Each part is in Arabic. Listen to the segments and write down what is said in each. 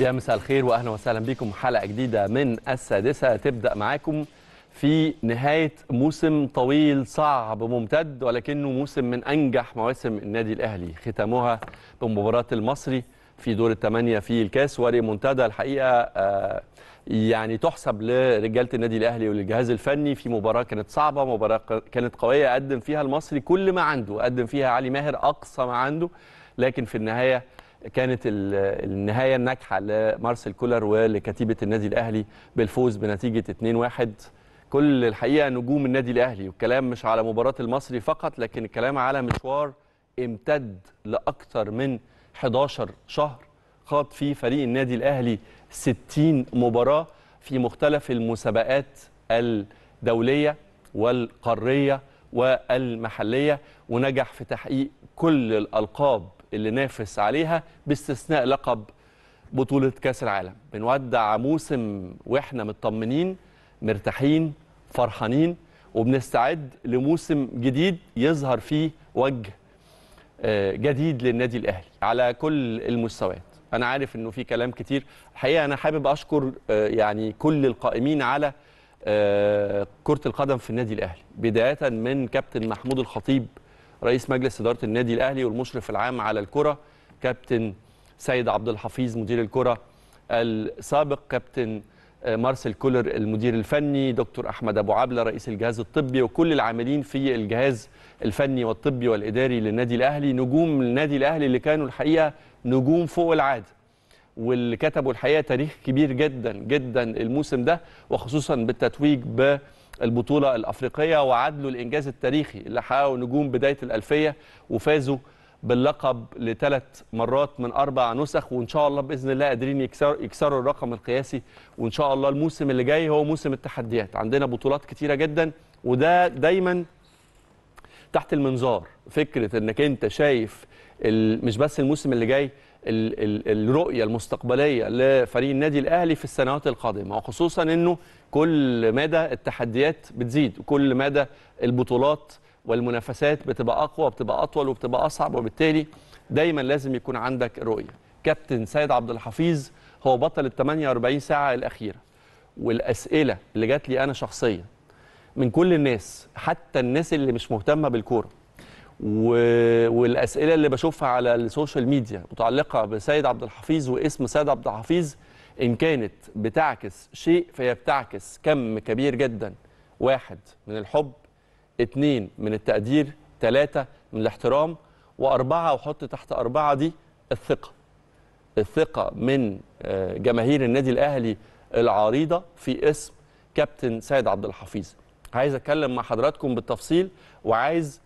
يا مساء الخير واهلا وسهلا بكم حلقه جديده من السادسه تبدا معاكم في نهايه موسم طويل صعب ممتد ولكنه موسم من انجح مواسم النادي الاهلي ختامها بمباراه المصري في دور الثمانيه في الكاس وريمونتادا الحقيقه آه، يعني تحسب لرجاله النادي الاهلي وللجهاز الفني في مباراه كانت صعبه مباراه كانت قويه قدم فيها المصري كل ما عنده قدم فيها علي ماهر اقصى ما عنده لكن في النهايه كانت النهايه الناجحه لمارسيل كولر ولكتيبه النادي الاهلي بالفوز بنتيجه 2-1 كل الحقيقه نجوم النادي الاهلي والكلام مش على مباراه المصري فقط لكن الكلام على مشوار امتد لاكثر من 11 شهر خاض فيه فريق النادي الاهلي 60 مباراه في مختلف المسابقات الدوليه والقاريه والمحليه ونجح في تحقيق كل الالقاب اللي نافس عليها باستثناء لقب بطولة كأس العالم بنودع موسم وإحنا مطمنين مرتاحين فرحانين وبنستعد لموسم جديد يظهر فيه وجه آه، جديد للنادي الأهلي على كل المستويات أنا عارف أنه في كلام كتير الحقيقة أنا حابب أشكر آه، يعني كل القائمين على آه، كرة القدم في النادي الأهلي بداية من كابتن محمود الخطيب رئيس مجلس إدارة النادي الأهلي والمشرف العام على الكرة كابتن سيد عبد الحفيظ مدير الكرة السابق كابتن مارسيل كولر المدير الفني دكتور أحمد أبو عبلة رئيس الجهاز الطبي وكل العاملين في الجهاز الفني والطبي والإداري للنادي الأهلي نجوم النادي الأهلي اللي كانوا الحقيقة نجوم فوق العاده واللي كتبوا الحقيقه تاريخ كبير جدا جدا الموسم ده وخصوصا بالتتويج ب البطولة الأفريقية وعدلوا الإنجاز التاريخي اللي حققه نجوم بداية الألفية وفازوا باللقب لثلاث مرات من أربع نسخ وإن شاء الله بإذن الله قادرين يكسر يكسروا الرقم القياسي وإن شاء الله الموسم اللي جاي هو موسم التحديات عندنا بطولات كتيرة جدا وده دايما تحت المنظار فكرة إنك أنت شايف مش بس الموسم اللي جاي الرؤيه المستقبليه لفريق النادي الاهلي في السنوات القادمه وخصوصا انه كل مدى التحديات بتزيد وكل مدى البطولات والمنافسات بتبقى اقوى وبتبقى اطول وبتبقى اصعب وبالتالي دايما لازم يكون عندك رؤيه كابتن سيد عبد الحفيظ هو بطل ال 48 ساعه الاخيره والاسئله اللي جات لي انا شخصيا من كل الناس حتى الناس اللي مش مهتمه بالكوره و... والاسئله اللي بشوفها على السوشيال ميديا متعلقه بسيد عبد الحفيظ واسم سيد عبد الحفيظ ان كانت بتعكس شيء فهي بتعكس كم كبير جدا واحد من الحب اتنين من التقدير تلاتة من الاحترام وأربعة وحط تحت أربعة دي الثقة الثقة من آه، جماهير النادي الأهلي العريضة في اسم كابتن سيد عبد الحفيظ عايز أتكلم مع حضراتكم بالتفصيل وعايز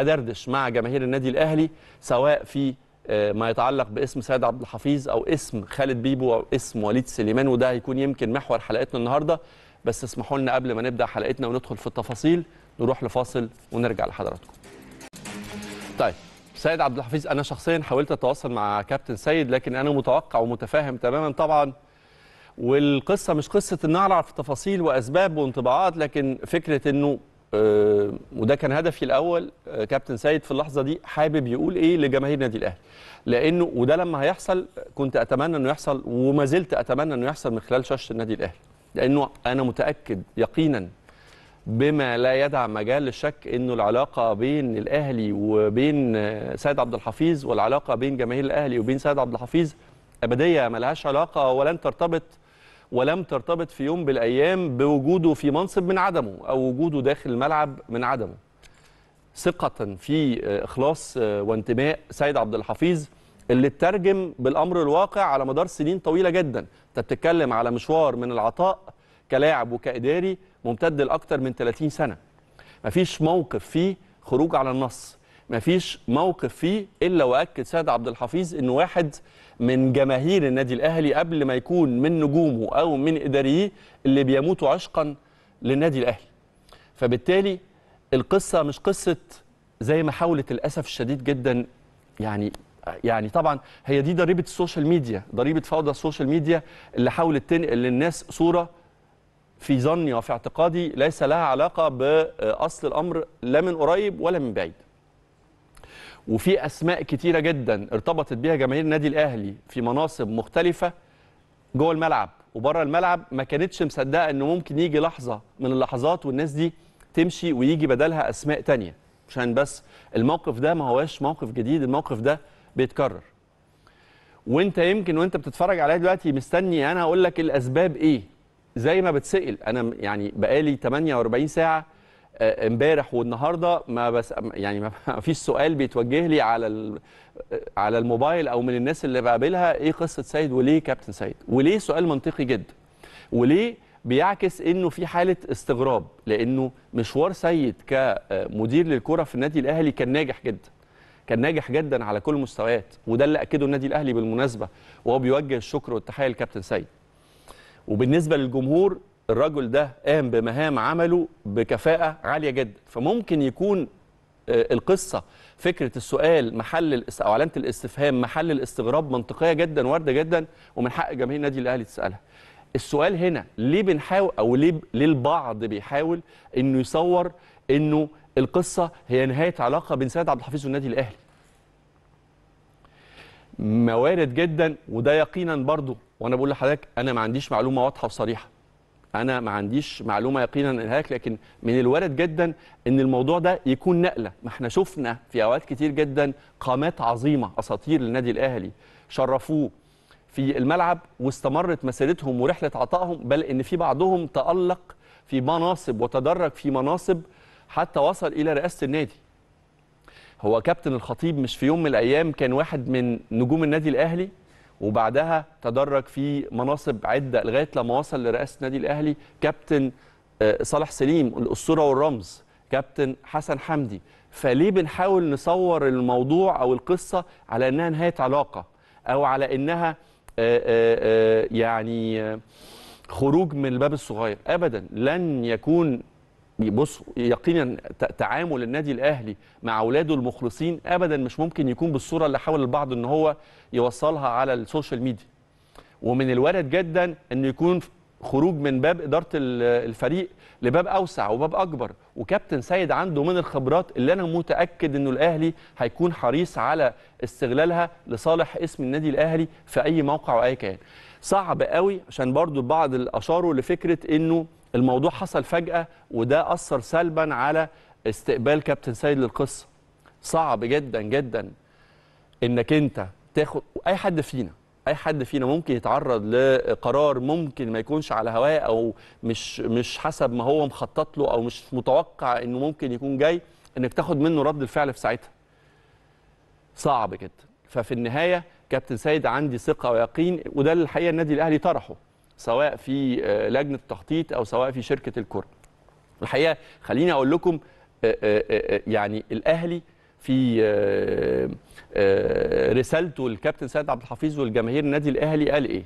أدردش مع جماهير النادي الأهلي سواء في آه، ما يتعلق باسم سيد عبد الحفيظ أو اسم خالد بيبو أو اسم وليد سليمان وده هيكون يمكن محور حلقتنا النهاردة بس اسمحوا لنا قبل ما نبدأ حلقتنا وندخل في التفاصيل نروح لفاصل ونرجع لحضراتكم طيب سيد عبد الحفيظ أنا شخصيا حاولت أتواصل مع كابتن سيد لكن أنا متوقع ومتفاهم تماما طبعا والقصة مش قصة أن أعرف تفاصيل وأسباب وانطباعات لكن فكرة أنه آه، وده كان هدفي الاول آه، كابتن سيد في اللحظه دي حابب يقول ايه لجماهير نادي الاهلي لانه وده لما هيحصل كنت اتمنى انه يحصل وما زلت اتمنى انه يحصل من خلال شاشه النادي الاهلي لانه انا متاكد يقينا بما لا يدع مجال للشك انه العلاقه بين الاهلي وبين سيد عبد الحفيظ والعلاقه بين جماهير الاهلي وبين سيد عبد الحفيظ ابديه لهاش علاقه ولن ترتبط ولم ترتبط في يوم بالايام بوجوده في منصب من عدمه او وجوده داخل الملعب من عدمه ثقه في اخلاص آه، وانتماء سيد عبد الحفيظ اللي اترجم بالامر الواقع على مدار سنين طويله جدا انت بتتكلم على مشوار من العطاء كلاعب وكاداري ممتد لاكثر من 30 سنه مفيش موقف فيه خروج على النص مفيش موقف فيه الا واكد سيد عبد الحفيظ انه واحد من جماهير النادي الاهلي قبل ما يكون من نجومه او من اداريه اللي بيموتوا عشقا للنادي الاهلي فبالتالي القصه مش قصه زي ما حاولت للاسف الشديد جدا يعني يعني طبعا هي دي ضريبه السوشيال ميديا ضريبه فوضى السوشيال ميديا اللي حاولت تنقل للناس صوره في ظني وفي اعتقادي ليس لها علاقه باصل الامر لا من قريب ولا من بعيد وفي اسماء كتيره جدا ارتبطت بيها جماهير النادي الاهلي في مناصب مختلفه جوه الملعب وبره الملعب ما كانتش مصدقه انه ممكن يجي لحظه من اللحظات والناس دي تمشي ويجي بدلها اسماء تانية عشان بس الموقف ده ما هواش موقف جديد الموقف ده بيتكرر وانت يمكن وانت بتتفرج عليا دلوقتي مستني انا اقول لك الاسباب ايه زي ما بتسال انا يعني بقالي 48 ساعه آه، امبارح والنهارده ما بس يعني ما فيش سؤال بيتوجه لي على على الموبايل او من الناس اللي بقابلها ايه قصه سيد وليه كابتن سيد وليه سؤال منطقي جدا وليه بيعكس انه في حاله استغراب لانه مشوار سيد كمدير للكره في النادي الاهلي كان ناجح جدا كان ناجح جدا على كل المستويات وده اللي اكده النادي الاهلي بالمناسبه وهو بيوجه الشكر والتحيه لكابتن سيد وبالنسبه للجمهور الرجل ده قام بمهام عمله بكفاءة عالية جدا فممكن يكون آه، القصة فكرة السؤال محل أو علامة الاستفهام محل الاستغراب منطقية جدا واردة جدا ومن حق جماهير النادي الأهلي تسألها السؤال هنا ليه بنحاول أو ليه, ليه البعض بيحاول أنه يصور أنه القصة هي نهاية علاقة بين سيد عبد الحفيظ والنادي الأهلي موارد جدا وده يقينا برضو وانا بقول لحضرتك انا ما عنديش معلومه واضحه وصريحه انا ما عنديش معلومه يقينا انها لكن من الوارد جدا ان الموضوع ده يكون نقله ما احنا شفنا في اوقات كتير جدا قامات عظيمه اساطير للنادي الاهلي شرفوه في الملعب واستمرت مسيرتهم ورحله عطائهم بل ان في بعضهم تالق في مناصب وتدرج في مناصب حتى وصل الى رئاسه النادي هو كابتن الخطيب مش في يوم من الايام كان واحد من نجوم النادي الاهلي وبعدها تدرج في مناصب عده لغايه لما وصل لرئاسه النادي الاهلي كابتن آه، صالح سليم الاسطوره والرمز كابتن حسن حمدي فليه بنحاول نصور الموضوع او القصه على انها نهايه علاقه او على انها آه، آه، يعني خروج من الباب الصغير ابدا لن يكون بص يقينا تعامل النادي الاهلي مع اولاده المخلصين ابدا مش ممكن يكون بالصوره اللي حاول البعض ان هو يوصلها على السوشيال ميديا ومن الوارد جدا انه يكون خروج من باب اداره الفريق لباب اوسع وباب اكبر وكابتن سيد عنده من الخبرات اللي انا متاكد انه الاهلي هيكون حريص على استغلالها لصالح اسم النادي الاهلي في اي موقع واي كان صعب قوي عشان برضو البعض اشاروا لفكره انه الموضوع حصل فجأة وده أثر سلبا على استقبال كابتن سيد للقصة صعب جدا جدا انك انت تاخد اي حد فينا اي حد فينا ممكن يتعرض لقرار ممكن ما يكونش على هواه او مش مش حسب ما هو مخطط له او مش متوقع انه ممكن يكون جاي انك تاخد منه رد الفعل في ساعتها صعب جدا ففي النهايه كابتن سيد عندي ثقه ويقين وده اللي الحقيقه النادي الاهلي طرحه سواء في آه، لجنه التخطيط او سواء في شركه الكره الحقيقه خليني اقول لكم آه، آه، يعني الاهلي في رسالته للكابتن سيد عبد الحفيظ والجماهير النادي الاهلي قال ايه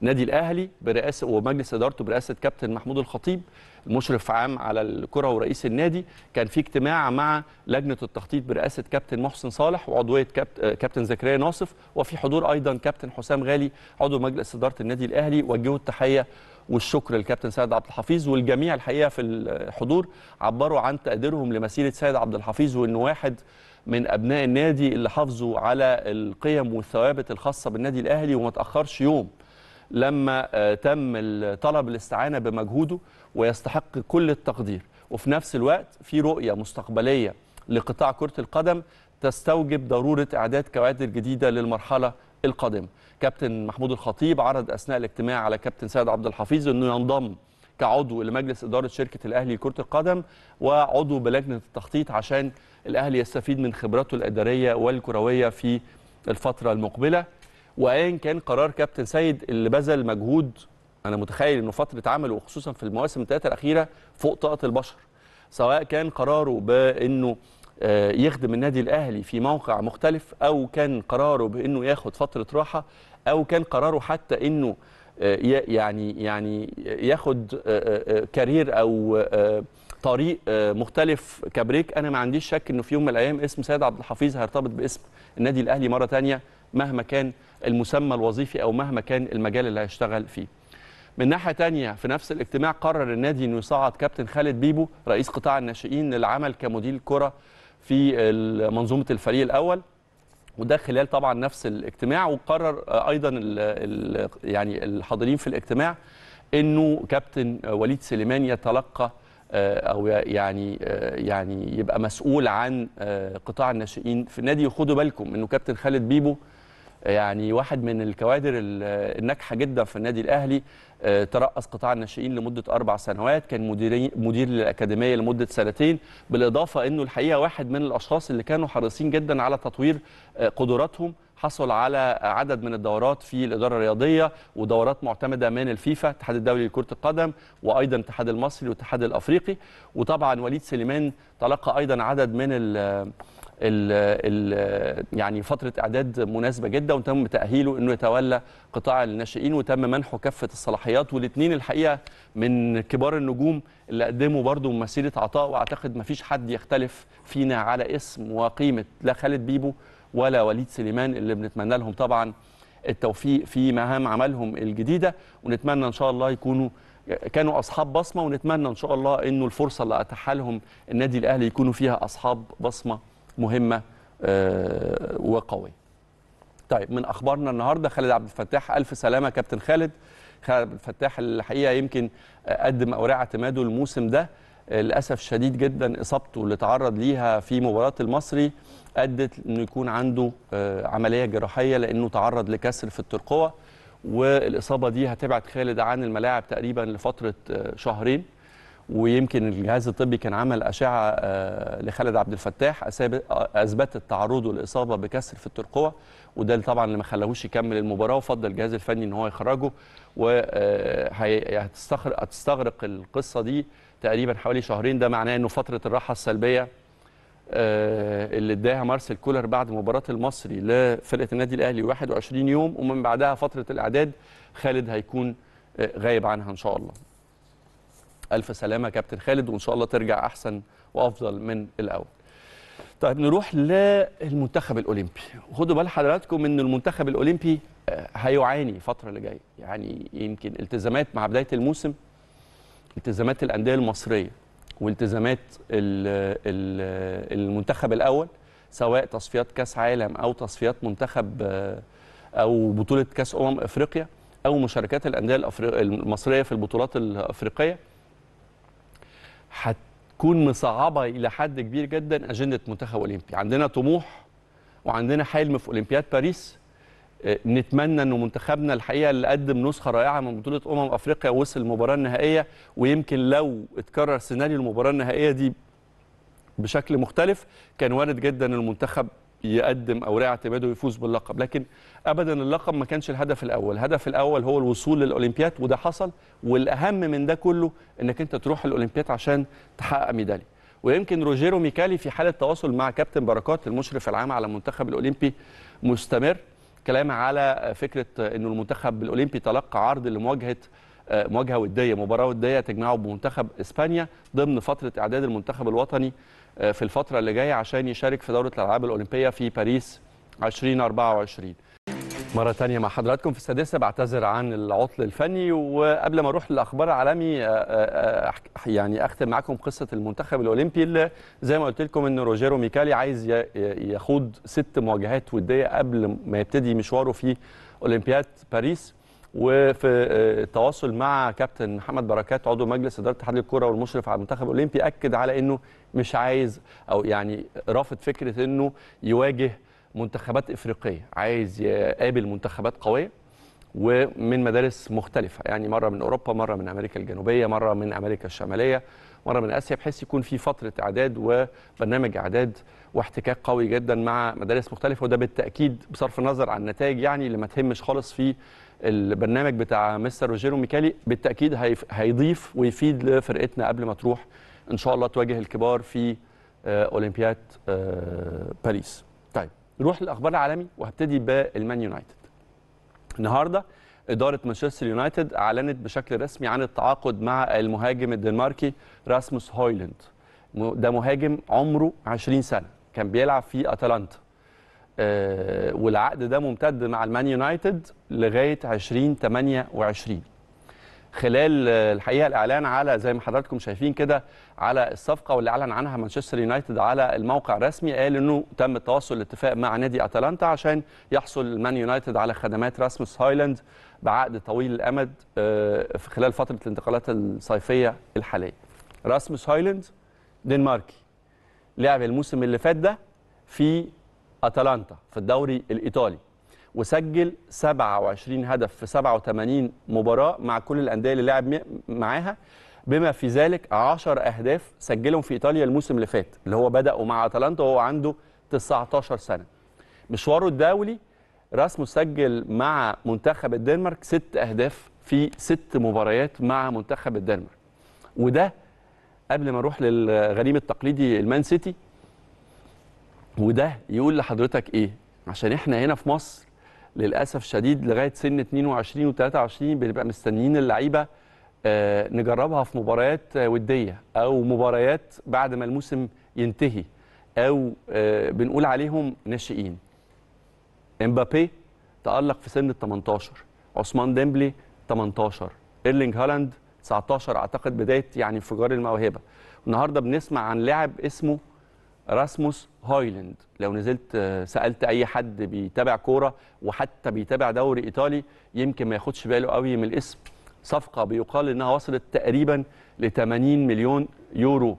النادي الاهلي برئاسه ومجلس ادارته برئاسه كابتن محمود الخطيب مشرف عام على الكره ورئيس النادي كان في اجتماع مع لجنه التخطيط برئاسه كابتن محسن صالح وعضويه كابت... كابتن زكريا ناصف وفي حضور ايضا كابتن حسام غالي عضو مجلس اداره النادي الاهلي وجهوا التحيه والشكر للكابتن سيد عبد الحفيظ والجميع الحقيقه في الحضور عبروا عن تقديرهم لمسيره سيد عبد الحفيظ وانه واحد من ابناء النادي اللي حافظوا على القيم والثوابت الخاصه بالنادي الاهلي وما تاخرش يوم لما آه، تم طلب الاستعانة بمجهوده ويستحق كل التقدير وفي نفس الوقت في رؤية مستقبلية لقطاع كرة القدم تستوجب ضرورة إعداد كوادر جديدة للمرحلة القادمة كابتن محمود الخطيب عرض أثناء الاجتماع على كابتن سيد عبد الحفيظ أنه ينضم كعضو لمجلس إدارة شركة الأهلي لكرة القدم وعضو بلجنة التخطيط عشان الأهلي يستفيد من خبراته الإدارية والكروية في الفترة المقبلة وايا كان قرار كابتن سيد اللي بذل مجهود انا متخيل انه فتره عمله وخصوصا في المواسم الثلاثه الاخيره فوق طاقه البشر سواء كان قراره بانه آه، يخدم النادي الاهلي في موقع مختلف او كان قراره بانه ياخد فتره راحه او كان قراره حتى انه آه، يعني يعني ياخد آه، كارير او طريق مختلف كبريك انا ما عنديش شك انه في يوم من الايام اسم سيد عبد الحفيظ هيرتبط باسم النادي الاهلي مره ثانيه مهما كان المسمى الوظيفي او مهما كان المجال اللي هيشتغل فيه من ناحيه تانية في نفس الاجتماع قرر النادي انه يصعد كابتن خالد بيبو رئيس قطاع الناشئين للعمل كمدير كره في منظومه الفريق الاول وده خلال طبعا نفس الاجتماع وقرر ايضا الـ الـ يعني الحاضرين في الاجتماع انه كابتن وليد سليمان يتلقى آه، او يعني آه، يعني يبقى مسؤول عن آه، قطاع الناشئين في النادي خدوا بالكم انه كابتن خالد بيبو يعني واحد من الكوادر الناجحه جدا في النادي الاهلي آه، ترأس قطاع الناشئين لمده اربع سنوات كان مدير مدير للاكاديميه لمده سنتين بالاضافه انه الحقيقه واحد من الاشخاص اللي كانوا حريصين جدا على تطوير آه، قدراتهم حصل على عدد من الدورات في الاداره الرياضيه ودورات معتمده من الفيفا الاتحاد الدولي لكره القدم وايضا الاتحاد المصري والاتحاد الافريقي وطبعا وليد سليمان تلقى ايضا عدد من ال ال يعني فتره اعداد مناسبه جدا وتم تاهيله انه يتولى قطاع الناشئين وتم منحه كافه الصلاحيات والاثنين الحقيقه من كبار النجوم اللي قدموا برضه مسيره عطاء واعتقد ما فيش حد يختلف فينا على اسم وقيمه لا خالد بيبو ولا وليد سليمان اللي بنتمنى لهم طبعا التوفيق في مهام عملهم الجديده ونتمنى ان شاء الله يكونوا كانوا اصحاب بصمه ونتمنى ان شاء الله انه الفرصه اللي اتاحها لهم النادي الاهلي يكونوا فيها اصحاب بصمه مهمه آه، وقويه. طيب من اخبارنا النهارده خالد عبد الفتاح الف سلامه كابتن خالد خالد عبد الفتاح الحقيقه يمكن قدم اوراق اعتماده الموسم ده للاسف شديد جدا اصابته اللي تعرض ليها في مباراه المصري ادت انه يكون عنده آه، عمليه جراحيه لانه تعرض لكسر في الترقوه والاصابه دي هتبعد خالد عن الملاعب تقريبا لفتره آه، شهرين ويمكن الجهاز الطبي كان عمل اشعه آه، لخالد عبد الفتاح اثبتت تعرضه لاصابه بكسر في الترقوه وده طبعا اللي ما خلاهوش يكمل المباراه وفضل الجهاز الفني ان هو يخرجه وهتستغرق آه، القصه دي تقريبا حوالي شهرين ده معناه انه فتره الراحه السلبيه آه، اللي اداها مارسيل كولر بعد مباراه المصري لفرقه النادي الاهلي 21 يوم ومن بعدها فتره الاعداد خالد هيكون غايب عنها ان شاء الله الف سلامه كابتن خالد وان شاء الله ترجع احسن وافضل من الاول طيب نروح للمنتخب الاولمبي خدوا بال حضراتكم ان المنتخب الاولمبي آه، هيعاني الفتره اللي جايه يعني يمكن التزامات مع بدايه الموسم التزامات الانديه المصريه والتزامات المنتخب الاول سواء تصفيات كاس عالم او تصفيات منتخب آه، او بطوله كاس امم افريقيا او مشاركات الانديه المصريه في البطولات الافريقيه هتكون مصعبه الى حد كبير جدا اجنده منتخب اولمبي عندنا طموح وعندنا حلم في اولمبياد باريس آه، نتمنى ان منتخبنا الحقيقه اللي قدم نسخه رائعه من بطوله امم افريقيا وصل المباراه النهائيه ويمكن لو اتكرر سيناريو المباراه النهائيه دي بشكل مختلف كان وارد جدا المنتخب يقدم اوراق اعتماده ويفوز باللقب لكن ابدا اللقب ما كانش الهدف الاول الهدف الاول هو الوصول للاولمبياد وده حصل والاهم من ده كله انك انت تروح الاولمبياد عشان تحقق ميداليه ويمكن روجيرو ميكالي في حاله تواصل مع كابتن بركات المشرف العام على المنتخب الاولمبي مستمر كلام على فكره انه المنتخب الاولمبي تلقى عرض لمواجهه مواجهه وديه مباراه وديه تجمعه بمنتخب اسبانيا ضمن فتره اعداد المنتخب الوطني آه، في الفتره اللي جايه عشان يشارك في دوره الالعاب الاولمبيه في باريس 2024 مرة تانية مع حضراتكم في السادسة بعتذر عن العطل الفني وقبل ما أروح للأخبار العالمي آه، آه، يعني أختم معاكم قصة المنتخب الأولمبي اللي زي ما قلت لكم إن روجيرو ميكالي عايز يخوض ست مواجهات ودية قبل ما يبتدي مشواره في أولمبياد باريس وفي التواصل آه، مع كابتن محمد بركات عضو مجلس اداره اتحاد الكره والمشرف على المنتخب الاولمبي اكد على انه مش عايز او يعني رافض فكره انه يواجه منتخبات افريقيه عايز يقابل منتخبات قويه ومن مدارس مختلفه يعني مره من اوروبا مره من امريكا الجنوبيه مره من امريكا الشماليه مره من اسيا بحيث يكون في فتره اعداد وبرنامج اعداد واحتكاك قوي جدا مع مدارس مختلفه وده بالتاكيد بصرف النظر عن النتائج يعني اللي ما تهمش خالص في البرنامج بتاع مستر روجيرو ميكالي بالتاكيد هيضيف ويفيد لفرقتنا قبل ما تروح ان شاء الله تواجه الكبار في آه، اولمبياد آه، باريس طيب نروح للاخبار العالمي وهبتدي بالمان يونايتد النهارده اداره مانشستر يونايتد اعلنت بشكل رسمي عن التعاقد مع المهاجم الدنماركي راسموس هويلاند ده مهاجم عمره 20 سنه كان بيلعب في اتلانتا آه، والعقد ده ممتد مع المان يونايتد لغايه 2028 خلال آه، الحقيقه الاعلان على زي ما حضراتكم شايفين كده على الصفقه واللي اعلن عنها مانشستر يونايتد على الموقع الرسمي قال انه تم التوصل لاتفاق مع نادي اتلانتا عشان يحصل المان يونايتد على خدمات راسموس هايلاند بعقد طويل الامد آه، في خلال فتره الانتقالات الصيفيه الحاليه. راسموس هايلاند دنماركي لعب الموسم اللي فات ده في اتلانتا في الدوري الايطالي وسجل 27 هدف في 87 مباراه مع كل الانديه اللي لعب معاها بما في ذلك 10 اهداف سجلهم في ايطاليا الموسم اللي فات اللي هو بداوا مع اتلانتا وهو عنده 19 سنه مشواره الدولي راس سجل مع منتخب الدنمارك ست اهداف في ست مباريات مع منتخب الدنمارك وده قبل ما اروح للغريم التقليدي المان سيتي وده يقول لحضرتك ايه عشان احنا هنا في مصر للاسف شديد لغايه سن 22 و23 بنبقى مستنيين اللعيبه آه، نجربها في مباريات آه، وديه او مباريات بعد ما الموسم ينتهي او آه، بنقول عليهم ناشئين امبابي تالق في سن ال 18 عثمان ديمبلي 18 ايرلينج هالاند 19 اعتقد بدايه يعني انفجار الموهبه النهارده بنسمع عن لاعب اسمه راسموس هويلند لو نزلت آه، سالت اي حد بيتابع كوره وحتى بيتابع دوري ايطالي يمكن ما ياخدش باله قوي من الاسم صفقه بيقال انها وصلت تقريبا ل 80 مليون يورو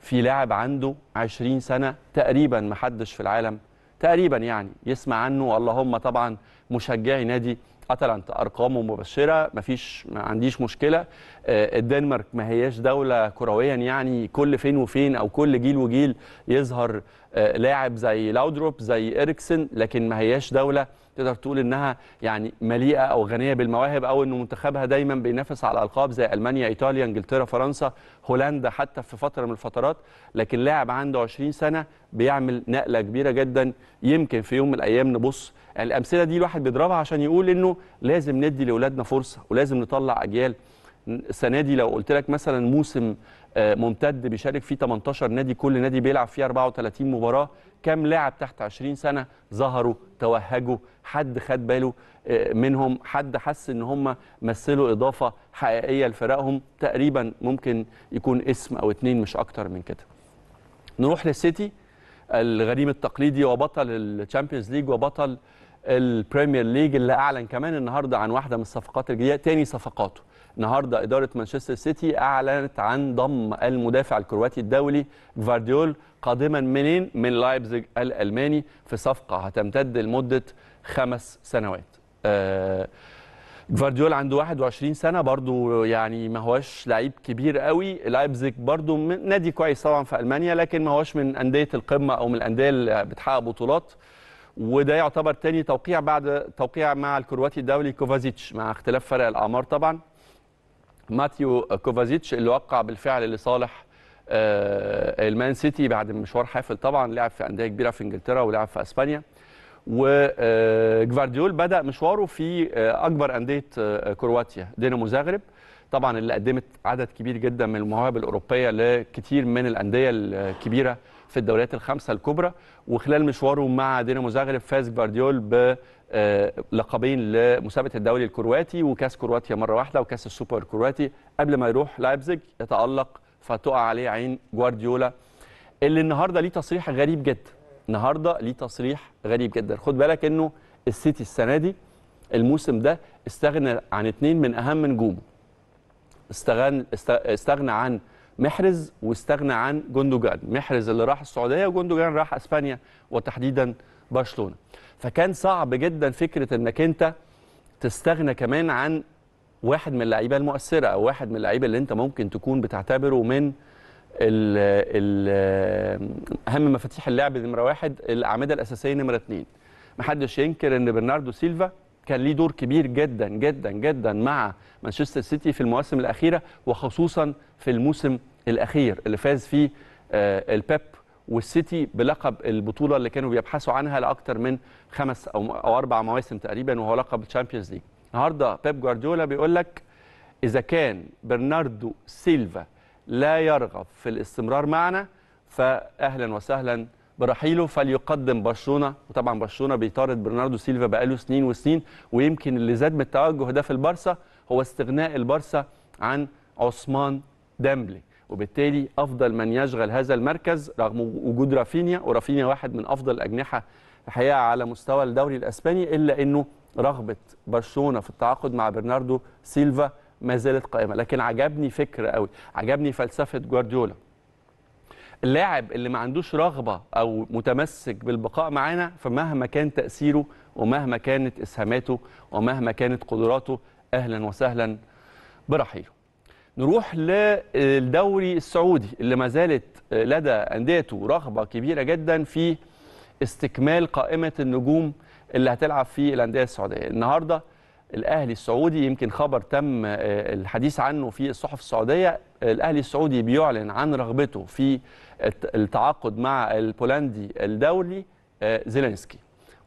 في لاعب عنده 20 سنه تقريبا ما حدش في العالم تقريبا يعني يسمع عنه اللهم طبعا مشجعي نادي اتلانتا ارقامه مبشره فيش ما عنديش مشكله آه، الدنمارك ما هياش دوله كرويا يعني كل فين وفين او كل جيل وجيل يظهر آه، لاعب زي لاودروب زي اريكسن لكن ما هياش دوله تقدر تقول انها يعني مليئه او غنيه بالمواهب او انه منتخبها دايما بينافس على القاب زي المانيا ايطاليا انجلترا فرنسا هولندا حتى في فتره من الفترات لكن لاعب عنده 20 سنه بيعمل نقله كبيره جدا يمكن في يوم من الايام نبص الامثله دي الواحد بيضربها عشان يقول انه لازم ندي لاولادنا فرصه ولازم نطلع اجيال السنه دي لو قلت لك مثلا موسم آه، ممتد بيشارك فيه 18 نادي كل نادي بيلعب فيه 34 مباراه كام لاعب تحت 20 سنه ظهروا توهجوا حد خد باله آه، منهم حد حس ان هم مثلوا اضافه حقيقيه لفرقهم تقريبا ممكن يكون اسم او اتنين مش اكتر من كده نروح للسيتي الغريم التقليدي وبطل الشامبيونز ليج وبطل البريمير ليج اللي اعلن كمان النهارده عن واحده من الصفقات الجديده تاني صفقاته النهارده اداره مانشستر سيتي اعلنت عن ضم المدافع الكرواتي الدولي جفارديول قادما منين من لايبزيج الالماني في صفقه هتمتد لمده خمس سنوات آه، فارديول جفارديول عنده 21 سنه برضو يعني ما هواش لعيب كبير قوي لايبزيج برضو نادي كويس طبعا في المانيا لكن ما هواش من انديه القمه او من الانديه اللي بتحقق بطولات وده يعتبر تاني توقيع بعد توقيع مع الكرواتي الدولي كوفازيتش مع اختلاف فرق الاعمار طبعا ماتيو كوفازيتش اللي وقع بالفعل لصالح آه، المان سيتي بعد مشوار حافل طبعا لعب في انديه كبيره في انجلترا ولعب في اسبانيا وجفارديول آه، بدا مشواره في آه، اكبر انديه كرواتيا دينامو زاغرب طبعا اللي قدمت عدد كبير جدا من المواهب الاوروبيه لكثير من الانديه الكبيره في الدوريات الخمسه الكبرى وخلال مشواره مع دينامو زاغرب فاز جفارديول آه، لقبين لمسابقه الدوري الكرواتي وكاس كرواتيا مره واحده وكاس السوبر الكرواتي قبل ما يروح لايبزيج يتالق فتقع عليه عين جوارديولا اللي النهارده ليه تصريح غريب جدا النهارده ليه تصريح غريب جدا خد بالك انه السيتي السنه دي الموسم ده استغنى عن اثنين من اهم نجومه استغنى استغنى عن محرز واستغنى عن جندوجان محرز اللي راح السعوديه وجندوجان راح اسبانيا وتحديدا برشلونه فكان صعب جدا فكره انك انت تستغنى كمان عن واحد من اللعيبه المؤثره او واحد من اللعيبه اللي انت ممكن تكون بتعتبره من الـ الـ اهم مفاتيح اللعب نمره واحد الاعمده الاساسيه نمره اثنين. محدش ينكر ان برناردو سيلفا كان ليه دور كبير جدا جدا جدا مع مانشستر سيتي في المواسم الاخيره وخصوصا في الموسم الاخير اللي فاز فيه آه، البيب والسيتي بلقب البطوله اللي كانوا بيبحثوا عنها لاكثر من خمس او او اربع مواسم تقريبا وهو لقب الشامبيونز ليج النهارده بيب جوارديولا بيقول لك اذا كان برناردو سيلفا لا يرغب في الاستمرار معنا فاهلا وسهلا برحيله فليقدم برشلونه وطبعا برشلونه بيطارد برناردو سيلفا بقاله سنين وسنين ويمكن اللي زاد من التوجه ده في البارسا هو استغناء البارسا عن عثمان ديمبلي وبالتالي افضل من يشغل هذا المركز رغم وجود رافينيا ورافينيا واحد من افضل الاجنحه الحقيقه على مستوى الدوري الاسباني الا انه رغبه برشلونه في التعاقد مع برناردو سيلفا ما زالت قائمه لكن عجبني فكر قوي عجبني فلسفه جوارديولا اللاعب اللي ما عندوش رغبه او متمسك بالبقاء معانا فمهما كان تاثيره ومهما كانت اسهاماته ومهما كانت قدراته اهلا وسهلا برحيله نروح للدوري السعودي اللي ما زالت لدى انديته رغبه كبيره جدا في استكمال قائمه النجوم اللي هتلعب في الانديه السعوديه النهارده الاهلي السعودي يمكن خبر تم آه، الحديث عنه في الصحف السعوديه الاهلي السعودي بيعلن عن رغبته في التعاقد مع البولندي الدولي آه، زيلينسكي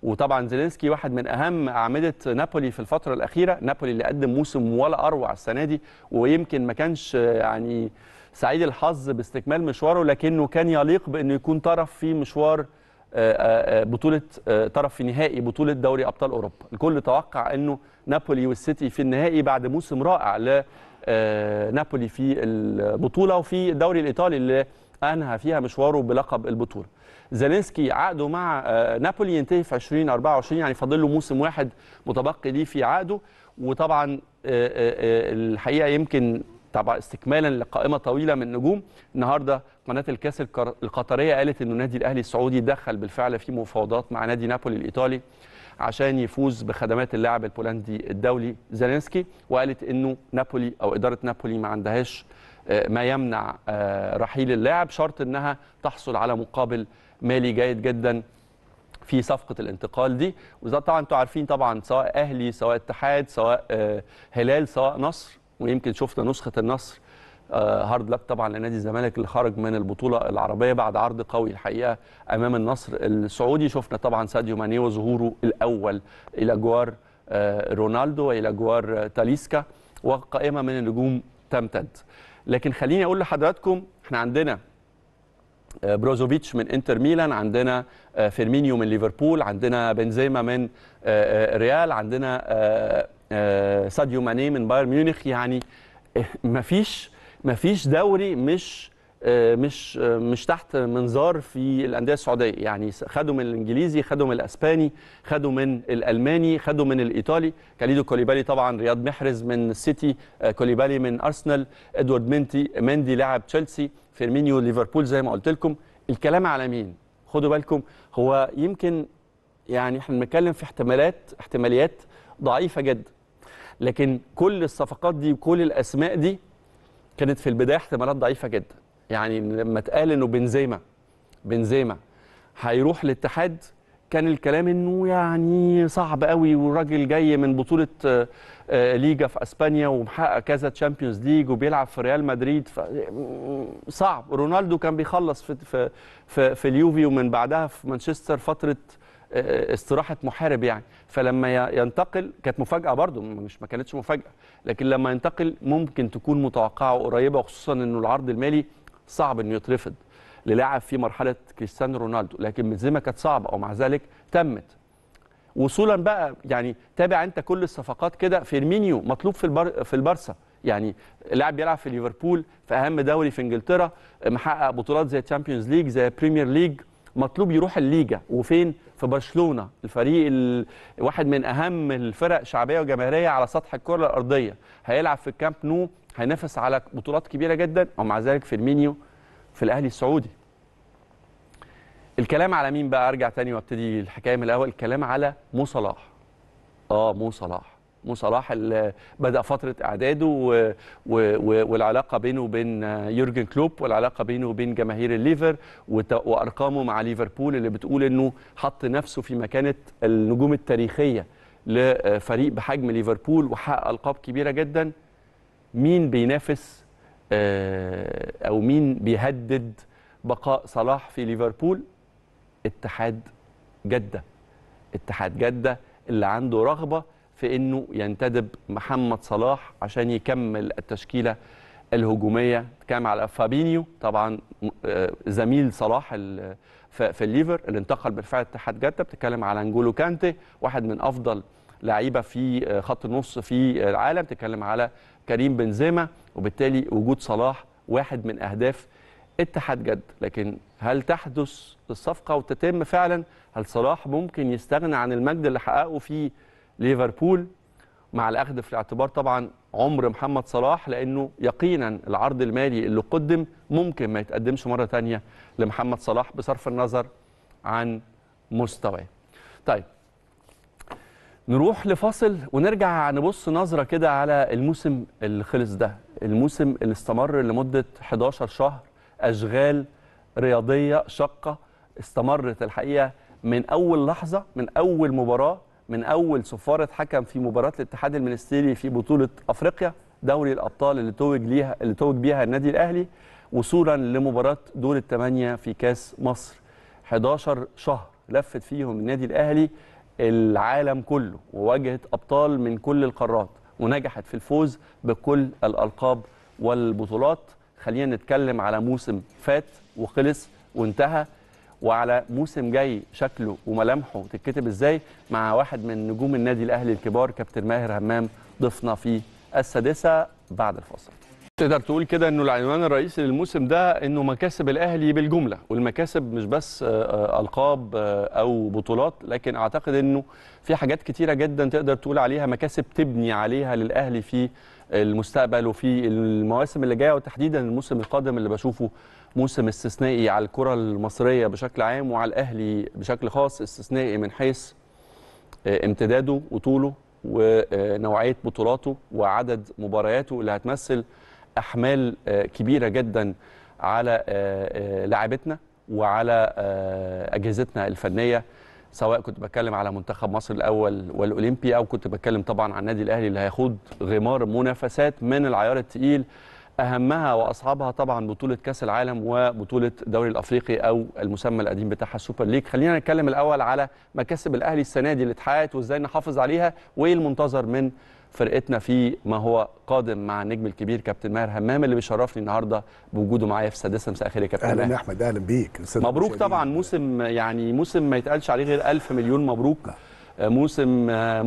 وطبعا زيلينسكي واحد من اهم اعمده نابولي في الفتره الاخيره نابولي اللي قدم موسم ولا اروع السنه دي ويمكن ما كانش يعني سعيد الحظ باستكمال مشواره لكنه كان يليق بانه يكون طرف في مشوار آه، آه، آه، بطوله طرف في نهائي بطوله دوري ابطال اوروبا الكل توقع انه نابولي والسيتي في النهائي بعد موسم رائع لنابولي في البطوله وفي الدوري الايطالي اللي انهى فيها مشواره بلقب البطوله زيلينسكي عقده مع آه، نابولي ينتهي في 2024 يعني فاضل له موسم واحد متبقي ليه في عقده وطبعا آه، آه، الحقيقه يمكن طبعا استكمالا لقائمه طويله من نجوم النهارده قناه الكاس القطريه قالت انه النادي الاهلي السعودي دخل بالفعل في مفاوضات مع نادي نابولي الايطالي عشان يفوز بخدمات اللاعب البولندي الدولي زيلينسكي وقالت انه نابولي او اداره نابولي ما عندهاش ما يمنع رحيل اللاعب شرط انها تحصل على مقابل مالي جيد جدا في صفقه الانتقال دي وده طبعا انتوا عارفين طبعا سواء اهلي سواء اتحاد سواء آه، هلال سواء نصر ويمكن شفنا نسخه النصر آه، هارد لك طبعا لنادي الزمالك اللي خرج من البطوله العربيه بعد عرض قوي الحقيقه امام النصر السعودي شفنا طبعا ساديو ماني وظهوره الاول الى جوار آه، رونالدو والى جوار تاليسكا وقائمه من النجوم تمتد لكن خليني اقول لحضراتكم احنا عندنا آه، بروزوفيتش من انتر ميلان عندنا آه، فيرمينيو من ليفربول عندنا بنزيما من آه، ريال عندنا ساديو ماني من بايرن ميونخ يعني مفيش مفيش دوري مش آه، مش آه، مش تحت منظار في الانديه السعوديه يعني خدوا من الانجليزي خدوا من الاسباني خدوا من الالماني خدوا من الايطالي كاليدو كوليبالي طبعا رياض محرز من السيتي آه، كوليبالي من ارسنال ادوارد منتي مندي لاعب تشيلسي فيرمينيو ليفربول زي ما قلت لكم الكلام على مين خدوا بالكم هو يمكن يعني احنا بنتكلم في احتمالات احتماليات ضعيفه جدا لكن كل الصفقات دي وكل الاسماء دي كانت في البدايه احتمالات ضعيفه جدا يعني لما اتقال انه بنزيما بنزيما هيروح الاتحاد كان الكلام انه يعني صعب قوي والراجل جاي من بطوله آه، آه، ليجا في اسبانيا ومحقق كذا تشامبيونز ليج وبيلعب في ريال مدريد صعب رونالدو كان بيخلص في في في, في اليوفي ومن بعدها في مانشستر فتره آه، استراحه محارب يعني فلما ينتقل كانت مفاجاه برضو مش ما كانتش مفاجاه لكن لما ينتقل ممكن تكون متوقعه وقريبه وخصوصا انه العرض المالي صعب انه يترفض للاعب في مرحله كريستيانو رونالدو لكن بنزيما كانت صعبه ومع ذلك تمت وصولا بقى يعني تابع انت كل الصفقات كده فيرمينيو مطلوب في البر في البارسا يعني لاعب بيلعب في ليفربول في اهم دوري في انجلترا محقق بطولات زي تشامبيونز ليج زي بريمير ليج مطلوب يروح الليجا وفين في برشلونه الفريق واحد من اهم الفرق شعبيه وجماهيريه على سطح الكره الارضيه هيلعب في الكامب نو هينافس على بطولات كبيره جدا ومع ذلك فيرمينيو في الاهلي السعودي الكلام على مين بقى ارجع تاني وابتدي الحكايه من الاول الكلام على مو صلاح اه مو صلاح مو صلاح اللي بدا فتره اعداده و... و... والعلاقه بينه وبين يورجن كلوب والعلاقه بينه وبين جماهير الليفر وت... وارقامه مع ليفربول اللي بتقول انه حط نفسه في مكانه النجوم التاريخيه لفريق بحجم ليفربول وحقق القاب كبيره جدا مين بينافس آه، او مين بيهدد بقاء صلاح في ليفربول اتحاد جده اتحاد جده اللي عنده رغبه في انه ينتدب محمد صلاح عشان يكمل التشكيله الهجوميه كان على فابينيو طبعا آه، زميل صلاح في الليفر اللي انتقل بالفعل اتحاد جده بتتكلم على انجولو كانتي واحد من افضل لعيبه في آه، خط النص في العالم بتتكلم على كريم بنزيما وبالتالي وجود صلاح واحد من اهداف اتحاد جد لكن هل تحدث الصفقه وتتم فعلا هل صلاح ممكن يستغنى عن المجد اللي حققه في ليفربول مع الاخذ في الاعتبار طبعا عمر محمد صلاح لانه يقينا العرض المالي اللي قدم ممكن ما يتقدمش مره ثانيه لمحمد صلاح بصرف النظر عن مستواه. طيب نروح لفاصل ونرجع نبص نظره كده على الموسم اللي خلص ده، الموسم اللي استمر لمده 11 شهر اشغال رياضيه شاقه استمرت الحقيقه من اول لحظه من اول مباراه من اول صفاره حكم في مباراه الاتحاد المنستيري في بطوله افريقيا دوري الابطال اللي توج ليها اللي توج بيها النادي الاهلي وصولا لمباراه دور الثمانيه في كاس مصر 11 شهر لفت فيهم النادي الاهلي العالم كله وواجهت ابطال من كل القارات ونجحت في الفوز بكل الالقاب والبطولات خلينا نتكلم على موسم فات وخلص وانتهى وعلى موسم جاي شكله وملامحه تتكتب ازاي مع واحد من نجوم النادي الاهلي الكبار كابتن ماهر همام ضيفنا في السادسه بعد الفاصل تقدر تقول كده انه العنوان الرئيسي للموسم ده انه مكاسب الاهلي بالجمله والمكاسب مش بس آه، آه، القاب آه، او بطولات لكن اعتقد انه في حاجات كتيره جدا تقدر تقول عليها مكاسب تبني عليها للاهلي في المستقبل وفي المواسم اللي جايه وتحديدا الموسم القادم اللي بشوفه موسم استثنائي على الكره المصريه بشكل عام وعلى الاهلي بشكل خاص استثنائي من حيث آه، امتداده وطوله ونوعيه بطولاته وعدد مبارياته اللي هتمثل احمال آه، كبيره جدا على آه، لاعبتنا وعلى اجهزتنا الفنيه سواء كنت بتكلم على منتخب مصر الاول والاولمبي او كنت بتكلم طبعا عن النادي الاهلي اللي هيخوض غمار منافسات من العيار الثقيل اهمها واصعبها طبعا بطوله كاس العالم وبطوله دوري الافريقي او المسمى القديم بتاعها السوبر ليج خلينا نتكلم الاول على مكاسب الاهلي السنه دي اللي اتحققت وازاي نحافظ عليها وايه المنتظر من فرقتنا في ما هو قادم مع النجم الكبير كابتن ماهر همام اللي بيشرفني النهارده بوجوده معايا في السادسه مساء الخير يا كابتن اهلا يا احمد اهلا بيك مبروك طبعا موسم يعني موسم ما يتقالش عليه غير ألف مليون مبروك نعم. موسم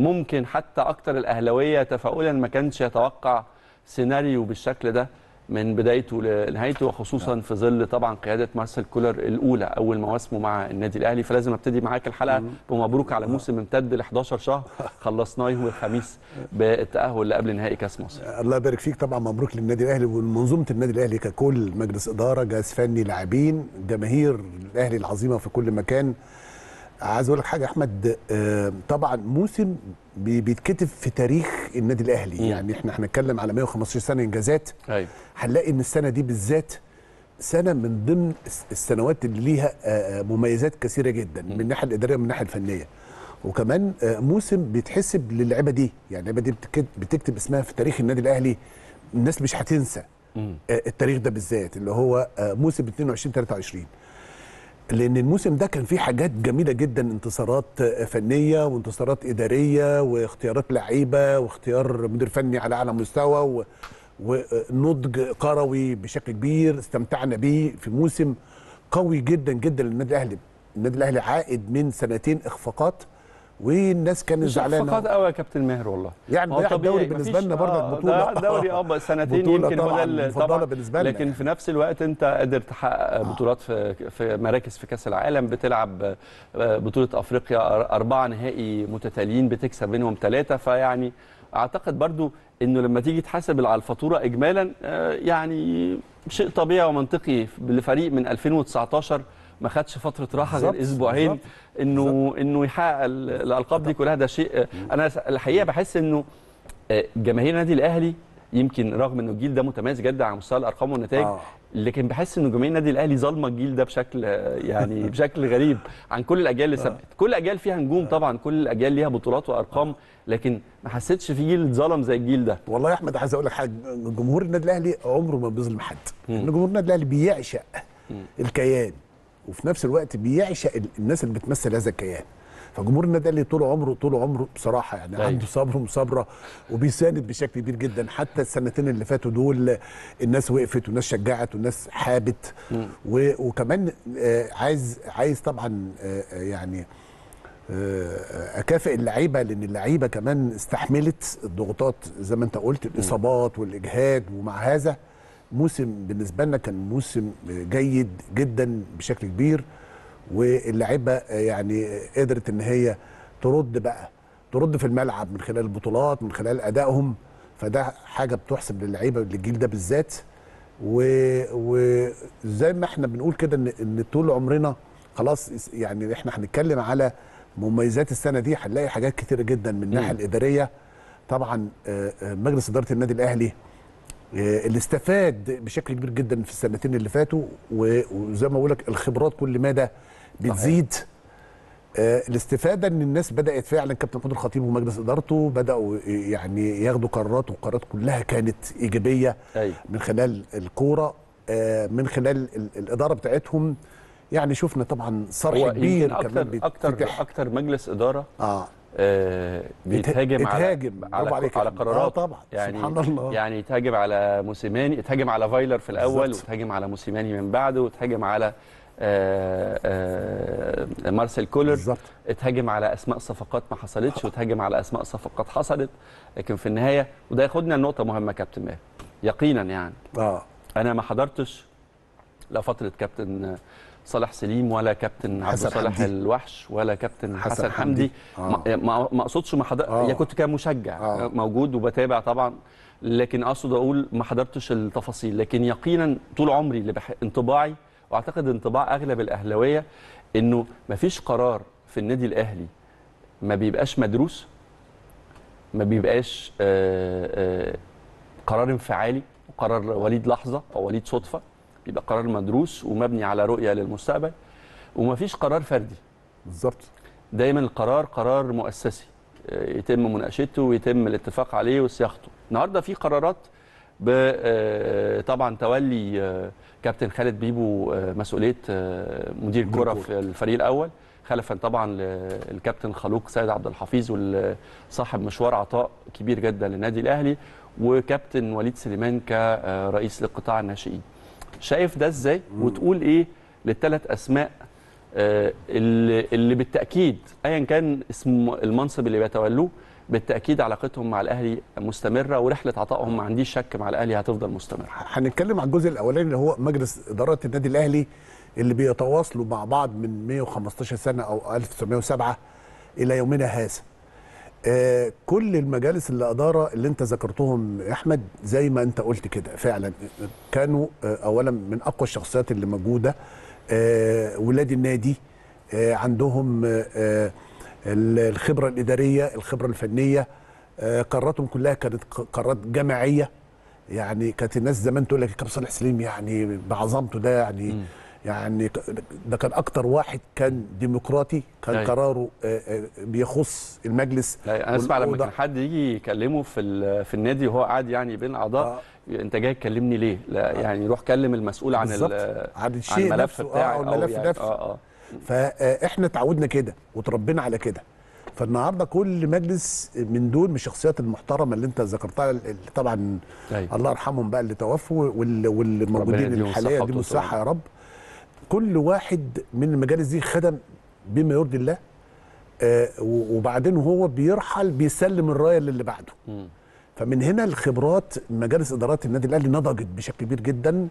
ممكن حتى اكثر الاهلاويه تفاؤلا ما كانش يتوقع سيناريو بالشكل ده من بدايته لنهايته وخصوصا في ظل طبعا قياده مارسيل كولر الاولى اول مواسمه مع النادي الاهلي فلازم ابتدي معاك الحلقه بمبروك على موسم امتد ل 11 شهر خلصناه يوم الخميس بالتاهل لقبل نهائي كاس مصر الله يبارك فيك طبعا مبروك للنادي الاهلي ومنظومه النادي الاهلي ككل مجلس اداره جهاز فني لاعبين جماهير الاهلي العظيمه في كل مكان عايز اقول لك حاجه احمد آه، طبعا موسم بيتكتب في تاريخ النادي الاهلي مم. يعني احنا هنتكلم على 115 سنه انجازات ايوه هنلاقي ان السنه دي بالذات سنه من ضمن السنوات اللي ليها آه، آه، مميزات كثيره جدا مم. من الناحيه الاداريه ومن الناحيه الفنيه وكمان آه، موسم بيتحسب للعيبه دي يعني اللعيبه دي بتكتب اسمها في تاريخ النادي الاهلي الناس مش هتنسى التاريخ ده بالذات اللي هو موسم 22 23 لان الموسم ده كان فيه حاجات جميله جدا انتصارات فنيه وانتصارات اداريه واختيارات لعيبه واختيار مدير فني على اعلى مستوى ونضج كروي بشكل كبير استمتعنا بيه في موسم قوي جدا جدا للنادي الاهلي النادي الاهلي عائد من سنتين اخفاقات والناس كانت زعلانه فقط قوي يا كابتن ماهر والله يعني ده آه، الدوري بالنسبه لنا برضك آه، بطوله ده دوري اه سنتين يمكن هو ده طبعا بالنسبه لنا لكن يعني. في نفس الوقت انت قادر تحقق بطولات في في مراكز في كاس العالم بتلعب آه، بطوله افريقيا اربعه نهائي متتاليين بتكسب منهم ثلاثه فيعني اعتقد برضو انه لما تيجي تحاسب على الفاتوره اجمالا يعني شيء طبيعي ومنطقي لفريق من 2019 ما خدش فتره راحه غير اسبوعين انه انه يحقق الالقاب دي كلها ده شيء انا الحقيقه بحس انه آه، جماهير النادي الاهلي يمكن رغم انه الجيل ده متميز جدا على مستوى الارقام والنتائج آه. لكن بحس انه جماهير النادي الاهلي ظالمه الجيل ده بشكل آه، يعني بشكل غريب عن كل الاجيال اللي آه. سبقت كل الاجيال فيها نجوم طبعا كل الاجيال ليها بطولات وارقام لكن ما حسيتش في جيل اتظلم زي الجيل ده والله يا احمد عايز اقول لك حاجه جمهور النادي الاهلي عمره ما بيظلم حد جمهور النادي الاهلي بيعشق الكيان وفي نفس الوقت بيعشق الناس اللي بتمثل هذا الكيان فجمهور النادي الاهلي طول عمره طول عمره بصراحه يعني أيوة. عنده صبر ومصابره وبيساند بشكل كبير جدا حتى السنتين اللي فاتوا دول الناس وقفت والناس شجعت والناس حابت و... وكمان آه عايز عايز طبعا آه, آه، يعني آه، اكافئ اللعيبه لان اللعيبه كمان استحملت الضغوطات زي ما انت قلت الاصابات والاجهاد ومع هذا موسم بالنسبه لنا كان موسم جيد جدا بشكل كبير واللعيبه يعني قدرت ان هي ترد بقى ترد في الملعب من خلال البطولات من خلال ادائهم فده حاجه بتحسب للعيبه للجيل ده بالذات وزي ما احنا بنقول كده ان ان طول عمرنا خلاص يعني احنا هنتكلم على مميزات السنه دي هنلاقي حاجات كتيره جدا من الناحيه الاداريه طبعا آه، آه، مجلس اداره النادي الاهلي آه، اللي استفاد بشكل كبير جدا في السنتين اللي فاتوا وزي ما بقول لك الخبرات كل مدى بتزيد صحيح. آه، الاستفاده ان الناس بدات فعلا كابتن قدر الخطيب ومجلس ادارته بداوا يعني ياخدوا قرارات والقرارات كلها كانت ايجابيه أي. من خلال الكوره آه، من خلال الاداره بتاعتهم يعني شفنا طبعا صرح كبير كمان أكتر, اكتر اكتر مجلس اداره آه. بيتهاجم آه، اتهاجم على على, على قرارات آه طبعا يعني سبحان الله يعني يتهاجم على موسيماني يتهاجم على فايلر في الاول وتهاجم على موسيماني من بعده وتهاجم على آآ آه، آآ آه، مارسيل كولر بالزبط. اتهاجم على اسماء صفقات ما حصلتش واتهاجم على اسماء صفقات حصلت لكن في النهايه وده ياخدنا لنقطه مهمه كابتن ماهر يقينا يعني اه انا ما حضرتش لا فتره كابتن صلاح سليم ولا كابتن عبد صالح الوحش ولا كابتن حسن, حسن حمدي, آه. يعني ما اقصدش ما حضرتش آه. يعني كنت كمشجع آه. موجود وبتابع طبعا لكن اقصد اقول ما حضرتش التفاصيل لكن يقينا طول عمري اللي بح... انطباعي واعتقد انطباع اغلب الاهلاويه انه ما فيش قرار في النادي الاهلي ما بيبقاش مدروس ما بيبقاش آآ آه، آآ آه، قرار انفعالي وقرار وليد لحظه او وليد صدفه يبقى قرار مدروس ومبني على رؤيه للمستقبل ومفيش قرار فردي بالظبط دايما القرار قرار مؤسسي آه، يتم مناقشته ويتم الاتفاق عليه وصياغته النهارده في قرارات آه، طبعا تولي آه، كابتن خالد بيبو مسؤوليه مدير الكره في الفريق الاول خلفا طبعا للكابتن خلوق سيد عبد الحفيظ وصاحب مشوار عطاء كبير جدا للنادي الاهلي وكابتن وليد سليمان كرئيس لقطاع الناشئين شايف ده ازاي وتقول ايه للثلاث اسماء آه، اللي, اللي بالتاكيد ايا كان اسم المنصب اللي بيتولوه بالتاكيد علاقتهم مع الاهلي مستمره ورحله عطائهم ما عنديش شك مع الاهلي هتفضل مستمره. هنتكلم على الجزء الاولاني اللي هو مجلس اداره النادي الاهلي اللي بيتواصلوا مع بعض من 115 سنه او 1907 الى يومنا هذا. آه كل المجالس اللي أدارة اللي انت ذكرتهم احمد زي ما انت قلت كده فعلا كانوا آه اولا من اقوى الشخصيات اللي موجوده آه ولاد النادي آه، عندهم آه، آه، الخبره الاداريه الخبره الفنيه قراراتهم كلها كانت قرارات جماعيه يعني كانت الناس زمان تقول لك كابتن صالح سليم يعني بعظمته ده يعني م. يعني ده كان اكتر واحد كان ديمقراطي كان أي. أيوة. قراره آه، آه، بيخص المجلس انا اسمع لما كان حد يجي يكلمه في في النادي وهو قاعد يعني بين اعضاء آه. انت جاي تكلمني ليه لا آه. يعني روح كلم المسؤول عن عن الشيء عن الملف بتاعه آه الملف يعني نفسه آه آه. فاحنا آه، اتعودنا كده وتربينا على كده فالنهارده كل مجلس من دول من الشخصيات المحترمه اللي انت ذكرتها طبعا أيوة. الله يرحمهم بقى اللي توفوا واللي موجودين الحاليه دي مساحه يا رب كل واحد من المجالس دي خدم بما يرضي الله آه وبعدين هو بيرحل بيسلم الرايه للي بعده م. فمن هنا الخبرات مجالس ادارات النادي الاهلي نضجت بشكل كبير جدا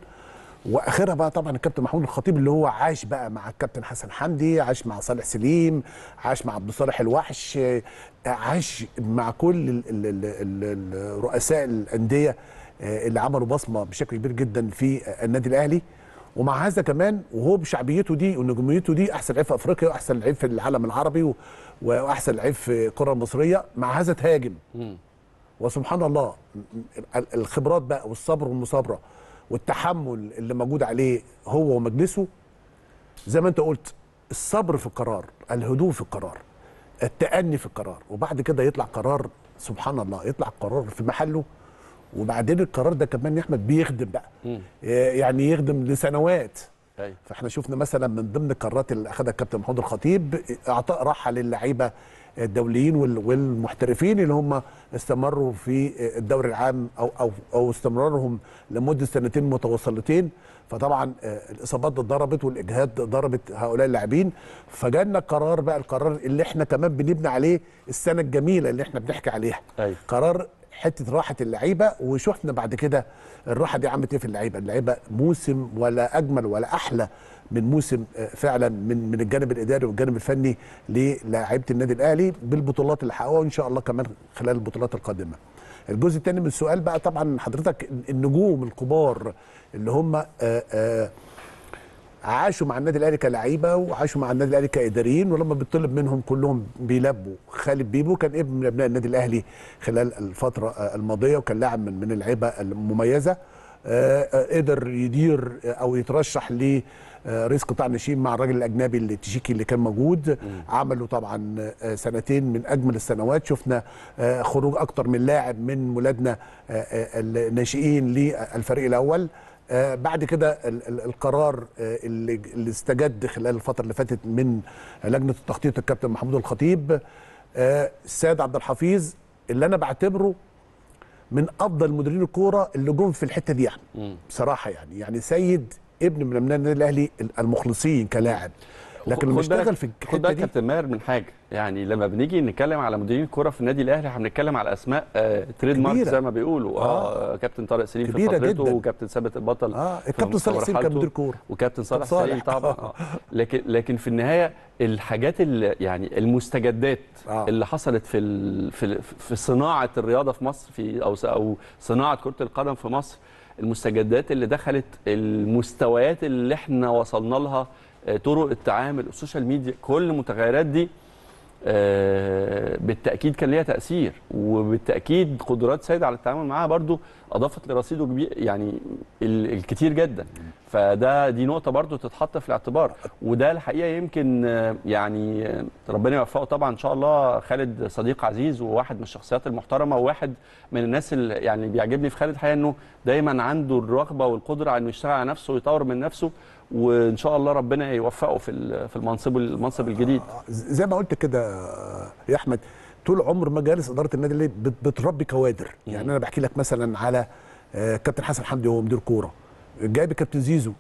واخرها بقى طبعا الكابتن محمود الخطيب اللي هو عاش بقى مع الكابتن حسن حمدي عاش مع صالح سليم عاش مع عبد الصالح الوحش آه، عاش مع كل ال ال ال الانديه آه، اللي عملوا بصمه بشكل كبير جدا في النادي الاهلي ومع هذا كمان وهو بشعبيته دي ونجوميته دي احسن لعيب في افريقيا واحسن لعيب في العالم العربي واحسن لعيب في الكره المصريه مع هذا تهاجم وسبحان الله الخبرات بقى والصبر والمصابره والتحمل اللي موجود عليه هو ومجلسه زي ما انت قلت الصبر في القرار الهدوء في القرار التأني في القرار وبعد كده يطلع قرار سبحان الله يطلع قرار في محله وبعدين القرار ده كمان يا احمد بيخدم بقى آه، يعني يخدم لسنوات طيب. فاحنا شفنا مثلا من ضمن القرارات اللي اخذها الكابتن محمود الخطيب اعطاء راحه للعيبه الدوليين والمحترفين اللي هم استمروا في الدوري العام او او او استمرارهم لمده سنتين متواصلتين فطبعا آه، الاصابات ضربت والاجهاد ضربت هؤلاء اللاعبين فجالنا قرار بقى القرار اللي احنا كمان بنبني عليه السنه الجميله اللي احنا بنحكي عليها أي. طيب. قرار حته راحه اللعيبه وشفنا بعد كده الراحه دي عملت ايه في اللعيبه، اللعيبه موسم ولا اجمل ولا احلى من موسم آه، فعلا من من الجانب الاداري والجانب الفني للاعيبه النادي الاهلي بالبطولات اللي حققوها وان شاء الله كمان خلال البطولات القادمه. الجزء الثاني من السؤال بقى طبعا حضرتك النجوم الكبار اللي هم آآ آه، آآ آه، عاشوا مع النادي الاهلي كلعيبه وعاشوا مع النادي الاهلي كاداريين ولما بيطلب منهم كلهم بيلبوا خالد بيبو كان ابن من ابناء النادي الاهلي خلال الفتره الماضيه وكان لاعب من من اللعيبه المميزه آه، آه، قدر يدير او يترشح ل آه، قطاع الناشئين مع الراجل الاجنبي التشيكي اللي كان موجود عملوا طبعا سنتين من اجمل السنوات شفنا خروج اكتر من لاعب من ولادنا الناشئين للفريق الاول آه، بعد كده القرار آه، اللي, اللي استجد خلال الفتره اللي فاتت من لجنه التخطيط الكابتن محمود الخطيب آه، السيد عبد الحفيظ اللي انا بعتبره من افضل مديرين الكوره اللي جم في الحته دي يعني بصراحه يعني يعني سيد ابن من النادي الاهلي المخلصين كلاعب لكن اللي بيشتغل في الحته دي خد بالك كابتن ماهر من حاجه يعني لما بنيجي نتكلم على مديرين الكوره في النادي الاهلي احنا بنتكلم على اسماء آه تريد مارك زي ما بيقولوا اه, آه كابتن طارق سليم في فترته وكابتن ثابت البطل اه الكابتن صالح سليم كان مدير كوره وكابتن صالح سليم طبعا آه. لكن لكن في النهايه الحاجات اللي يعني المستجدات آه. اللي حصلت في في في صناعه الرياضه في مصر في او او صناعه كره القدم في مصر المستجدات اللي دخلت المستويات اللي احنا وصلنا لها آه، طرق التعامل السوشيال ميديا كل المتغيرات دي آه، بالتاكيد كان ليها تاثير وبالتاكيد قدرات سيد على التعامل معاها برضو اضافت لرصيده كبير يعني الكتير جدا فده دي نقطه برضو تتحط في الاعتبار وده الحقيقه يمكن آه، يعني ربنا يوفقه طبعا ان شاء الله خالد صديق عزيز وواحد من الشخصيات المحترمه وواحد من الناس يعني اللي يعني بيعجبني في خالد حقيقه انه دايما عنده الرغبه والقدره على انه يشتغل على نفسه ويطور من نفسه وان شاء الله ربنا يوفقه في في المنصب المنصب الجديد آه، آه، زي ما قلت كده آه، يا احمد طول عمر مجالس اداره النادي الاهلي بتربي كوادر يعني انا بحكي لك مثلا على كابتن حسن حمدي وهو مدير كوره جايب كابتن زيزو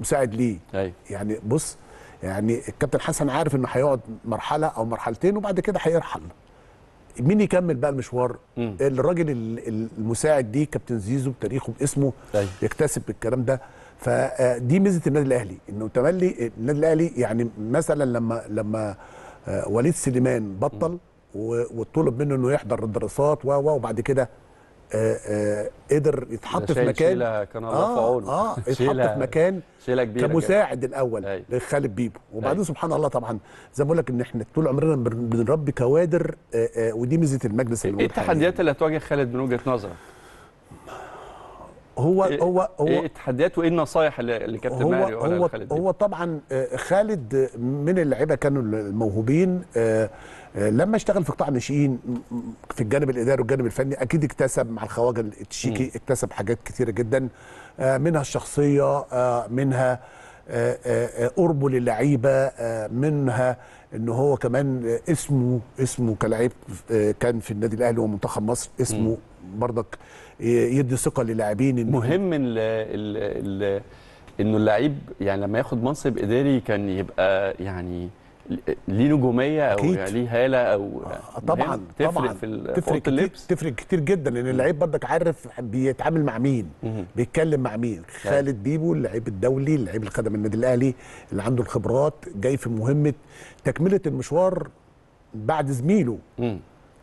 مساعد ليه أي. يعني بص يعني الكابتن حسن عارف انه هيقعد مرحله او مرحلتين وبعد كده هيرحل مين يكمل بقى المشوار الراجل المساعد دي كابتن زيزو بتاريخه باسمه أي. يكتسب الكلام ده فدي آه، ميزه النادي الاهلي انه تملي النادي الاهلي يعني مثلا لما لما آه، وليد سليمان بطل وطلب منه انه يحضر الدراسات و وبعد كده آه، قدر يتحط في مكان كان الله في اه, آه يتحط في مكان شيلة كبيرة كمساعد الاول أيوة. لخالد بيبو أيوة. وبعدين سبحان الله طبعا زي ما بقول لك ان احنا طول عمرنا بنربي كوادر ودي ميزه المجلس ايه التحديات اللي هتواجه خالد من وجهه نظرك؟ هو إيه هو هو ايه التحديات وايه النصايح اللي كابتن ماهر هو لخالد هو طبعا آه، خالد من اللعيبه كانوا الموهوبين آه، آه، لما اشتغل في قطاع الناشئين في الجانب الاداري والجانب الفني اكيد اكتسب مع الخواجه التشيكي اكتسب حاجات كثيره جدا منها الشخصيه منها قربه للعيبه منها ان هو كمان اسمه اسمه كلاعب كان في النادي الاهلي ومنتخب مصر اسمه برضك يدي ثقه للاعبين إن مهم ال ال ال انه اللعيب يعني لما ياخد منصب اداري كان يبقى يعني ليه نجوميه او يعني ليه هاله او آه طبعا تفرق طبعا في تفرق اللبس. تفرق كتير جدا لان اللعيب بردك عارف بيتعامل مع مين بيتكلم مع مين طيب. خالد بيبو اللعيب الدولي اللعيب القدم النادي الاهلي اللي عنده الخبرات جاي في مهمه تكمله المشوار بعد زميله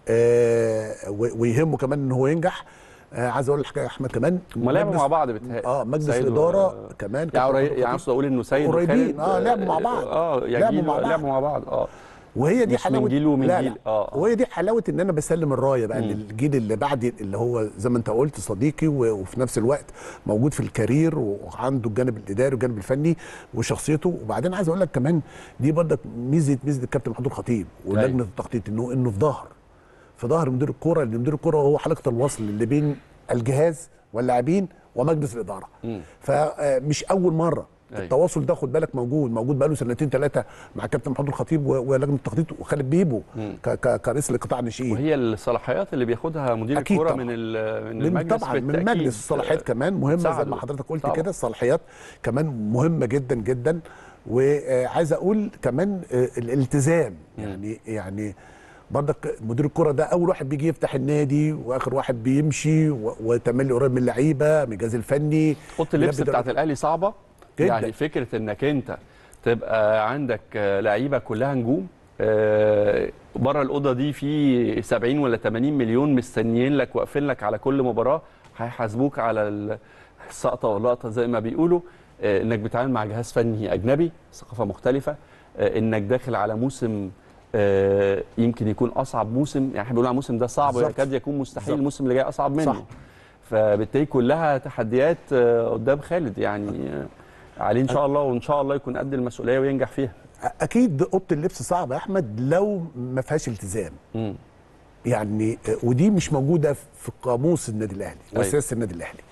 آه ويهمه كمان ان هو ينجح آه، عايز اقول الحكايه يا احمد كمان هم لعبوا مع بعض بتهيألي اه مجلس الاداره و... كمان يعني يعني اقصد اقول انه سيد قريبين اه لعبوا مع آه، بعض اه لعبوا مع بعض لعبوا مع بعض اه وهي دي حلاوه من جيل ومن لا جيل آه،, اه وهي دي حلاوه ان انا بسلم الرايه بقى للجيل اللي بعد اللي هو زي ما انت قلت صديقي وفي نفس الوقت موجود في الكارير وعنده الجانب الاداري والجانب الفني وشخصيته وبعدين عايز اقول لك كمان دي برضك ميزه ميزه الكابتن محمود الخطيب أيوه. ولجنه التخطيط انه انه في ظهر في ظهر مدير الكوره لان مدير الكوره هو حلقه الوصل اللي بين الجهاز واللاعبين ومجلس الاداره مم. فمش آه، اول مره أي. أيوه. التواصل ده خد بالك موجود موجود بقاله سنتين ثلاثه مع كابتن محمود الخطيب ولجنه التخطيط وخالد بيبو كرئيس لقطاع الناشئين وهي الصلاحيات اللي بياخدها مدير الكوره من من المجلس طبعا من المجلس الصلاحيات كمان مهمه زي ما حضرتك قلت كده الصلاحيات كمان مهمه جدا جدا وعايز اقول كمان آه، الالتزام يعني يعني بردك مدير الكره ده اول واحد بيجي يفتح النادي واخر واحد بيمشي وتملي قريب من اللعيبه من الجهاز الفني اوضه اللبس بتاعت الاهلي صعبه جدا. يعني فكره انك انت تبقى عندك آه، لعيبه كلها نجوم آه، بره الاوضه دي في 70 ولا 80 مليون مستنيين لك واقفين لك على كل مباراه هيحاسبوك على السقطه واللقطه زي ما بيقولوا آه، انك بتتعامل مع جهاز فني اجنبي ثقافه مختلفه انك داخل على موسم آه، يمكن يكون اصعب موسم يعني احنا بنقول على الموسم ده صعب ويكاد يكون مستحيل بالزبط. الموسم اللي جاي اصعب منه صح. فبالتالي كلها تحديات آه، قدام خالد يعني آه، عليه ان شاء الله وان شاء الله يكون قد المسؤوليه وينجح فيها اكيد اوضه اللبس صعبه يا احمد لو ما فيهاش التزام م. يعني ودي مش موجوده في قاموس النادي الاهلي وسياسه أيوة. النادي الاهلي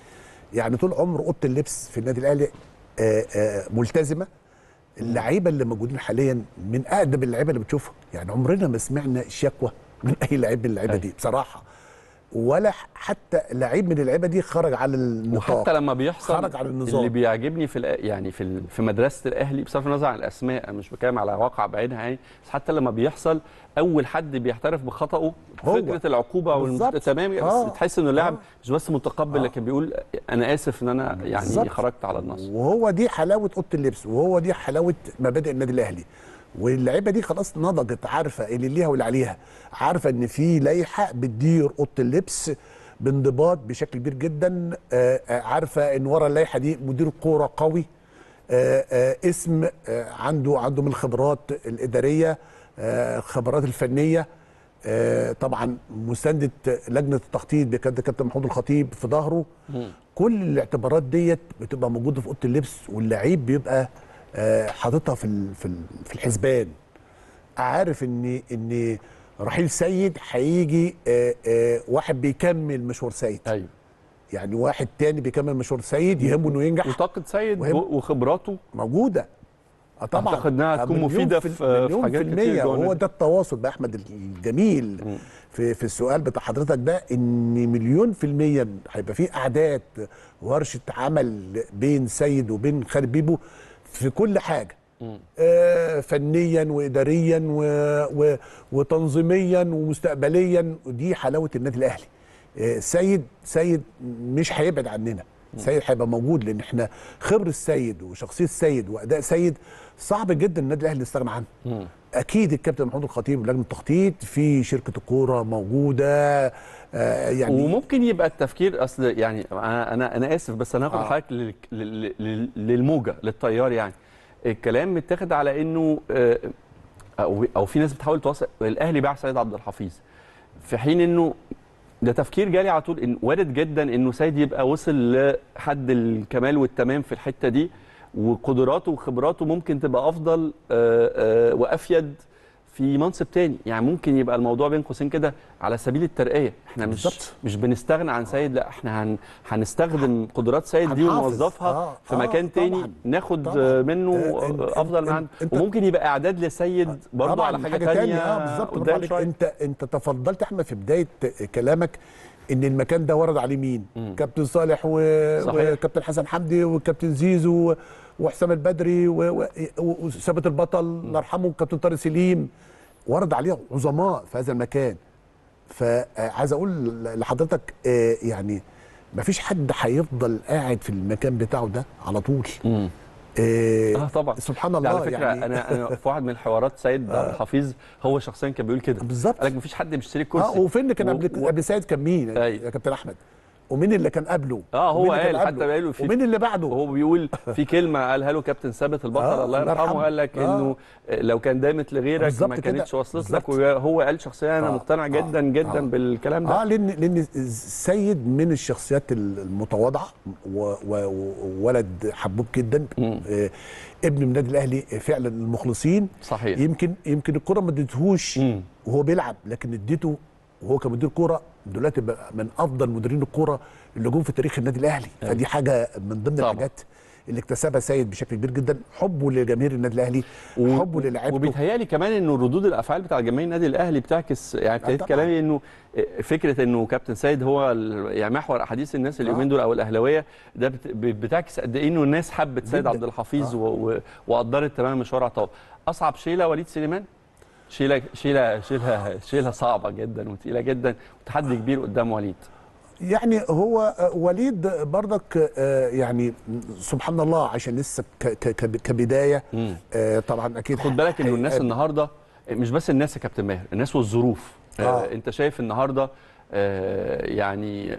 يعني طول عمر اوضه اللبس في النادي الاهلي ملتزمه اللعيبه اللي موجودين حاليا من اقدم اللعيبه اللي بتشوفها يعني عمرنا ما سمعنا شكوى من اي لعيب من اللعيبه دي بصراحه ولا حتى لعيب من اللعيبه دي خرج على النطاق وحتى لما بيحصل خرج على النظام اللي بيعجبني في يعني في في مدرسه الاهلي بصرف النظر عن الاسماء مش بتكلم على واقع بعينها يعني بس حتى لما بيحصل اول حد بيعترف بخطئه فكره العقوبه او تمام بس آه. تحس انه اللاعب آه. مش بس متقبل آه. لكن بيقول انا اسف ان انا يعني بالزبط. خرجت على النص وهو دي حلاوه اوضه اللبس وهو دي حلاوه مبادئ النادي الاهلي واللعيبه دي خلاص نضجت عارفه اللي ليها واللي عليها عارفه ان في لائحه بتدير اوضه اللبس بانضباط بشكل كبير جدا آه، آه، عارفه ان ورا اللائحه دي مدير كوره قوي آه، اسم عنده عنده من الخبرات الاداريه الخبرات الفنيه طبعا مسانده لجنه التخطيط كابتن محمود الخطيب في ظهره كل الاعتبارات ديت بتبقى موجوده في اوضه اللبس واللعيب بيبقى آه، حاططها في في الحسبان عارف ان ان رحيل سيد هيجي آه، آه، واحد بيكمل مشوار سيد ايوه يعني واحد تاني بيكمل مشوار سيد يهمه انه ينجح وطاقه سيد وخبراته موجوده طبعا اعتقد انها هتكون مفيده في, في حاجات في المية وهو ده التواصل بقى احمد الجميل م. في في السؤال بتاع حضرتك ده ان مليون في المية هيبقى في اعداد ورشه عمل بين سيد وبين خالد بيبو في كل حاجه آه، فنيا واداريا و... و... وتنظيميا ومستقبليا ودي حلاوه النادي الاهلي آه، سيد سيد مش هيبعد عننا سيد هيبقى موجود لان احنا خبره السيد وشخصيه السيد واداء سيد صعب جدا النادي الاهلي يستغنى عنه اكيد الكابتن محمود الخطيب لجنه التخطيط في شركه الكوره موجوده آه يعني وممكن يبقى التفكير اصل يعني انا انا, اسف بس انا هاخد آه. حضرتك للموجه للتيار يعني الكلام متاخد على انه آه، او او في ناس بتحاول توصل الاهلي باع سيد عبد الحفيظ في حين انه ده تفكير جالي على طول إن وارد جدا انه سيد يبقى وصل لحد الكمال والتمام في الحته دي وقدراته وخبراته ممكن تبقى افضل آه، آه، وافيد في منصب تاني يعني ممكن يبقى الموضوع بين قوسين كده على سبيل الترقيه احنا مش بالزبط. مش بنستغنى عن سيد لا احنا هن هنستخدم قدرات سيد دي ونوظفها آه. في مكان آه. تاني طبعًا. ناخد طبعًا. آه، منه آه. افضل من عنده وممكن يبقى اعداد لسيد برضه على حاجه, حاجة تانية, تانية. آه بالظبط انت انت تفضلت احمد في بدايه كلامك ان المكان ده ورد عليه مين مم. كابتن صالح و... وكابتن حسن حمدي والكابتن زيزو وحسام البدري وثابت و... البطل الله يرحمه كابتن طارق سليم ورد عليه عظماء في هذا المكان فعايز آه، اقول لحضرتك آه، يعني مفيش حد هيفضل قاعد في المكان بتاعه ده على طول مم. إيه اه طبعا سبحان الله على فكره يعني انا انا في واحد من الحوارات سيد آه حفيظ هو شخصيا كان بيقول كده بالظبط قال لك مفيش حد بيشتري كرسي اه وفين كان قبل و... قبل سيد كان مين يا كابتن احمد ومين اللي كان قبله اه هو قال قبله؟ حتى قاله في ومين اللي بعده هو بيقول في كلمه قالها له كابتن ثابت البطل آه الله يرحمه قال لك آه انه لو كان دامت لغيرك ما كانتش وصلت لك وهو قال شخصيه انا آه مقتنع آه جدا جدا آه بالكلام ده اه لان لان السيد من الشخصيات المتواضعه وولد حبوب جدا آه ابن من النادي الاهلي فعلا المخلصين صحيح يمكن يمكن الكره ما اديتهوش وهو بيلعب لكن اديته وهو كان مدير كوره دلوقتي من افضل مديرين الكوره اللي جم في تاريخ النادي الاهلي أيوة. فدي حاجه من ضمن طبعا. الحاجات اللي اكتسبها سيد بشكل كبير جدا حبه لجماهير النادي الاهلي و... حبه للعيبه وبيتهيألي كمان انه ردود الافعال بتاع جماهير النادي الاهلي بتعكس يعني ابتديت آه، كلامي انه آه، فكره انه كابتن سيد هو يعني محور احاديث الناس اليومين آه. دول او الاهلاويه ده بتعكس قد ايه انه الناس حبت سيد عبد الحفيظ آه. و... وقدرت تمام مشوار عطاء اصعب شيله وليد سليمان شيله شيله شيله شيله صعبه جدا وتقيله جدا وتحدي كبير قدام وليد يعني هو وليد برضك آه، يعني سبحان الله عشان لسه كبدايه آه، طبعا اكيد خد بالك ان الناس النهارده مش بس الناس يا كابتن ماهر الناس والظروف آه. آه. انت شايف النهارده يعني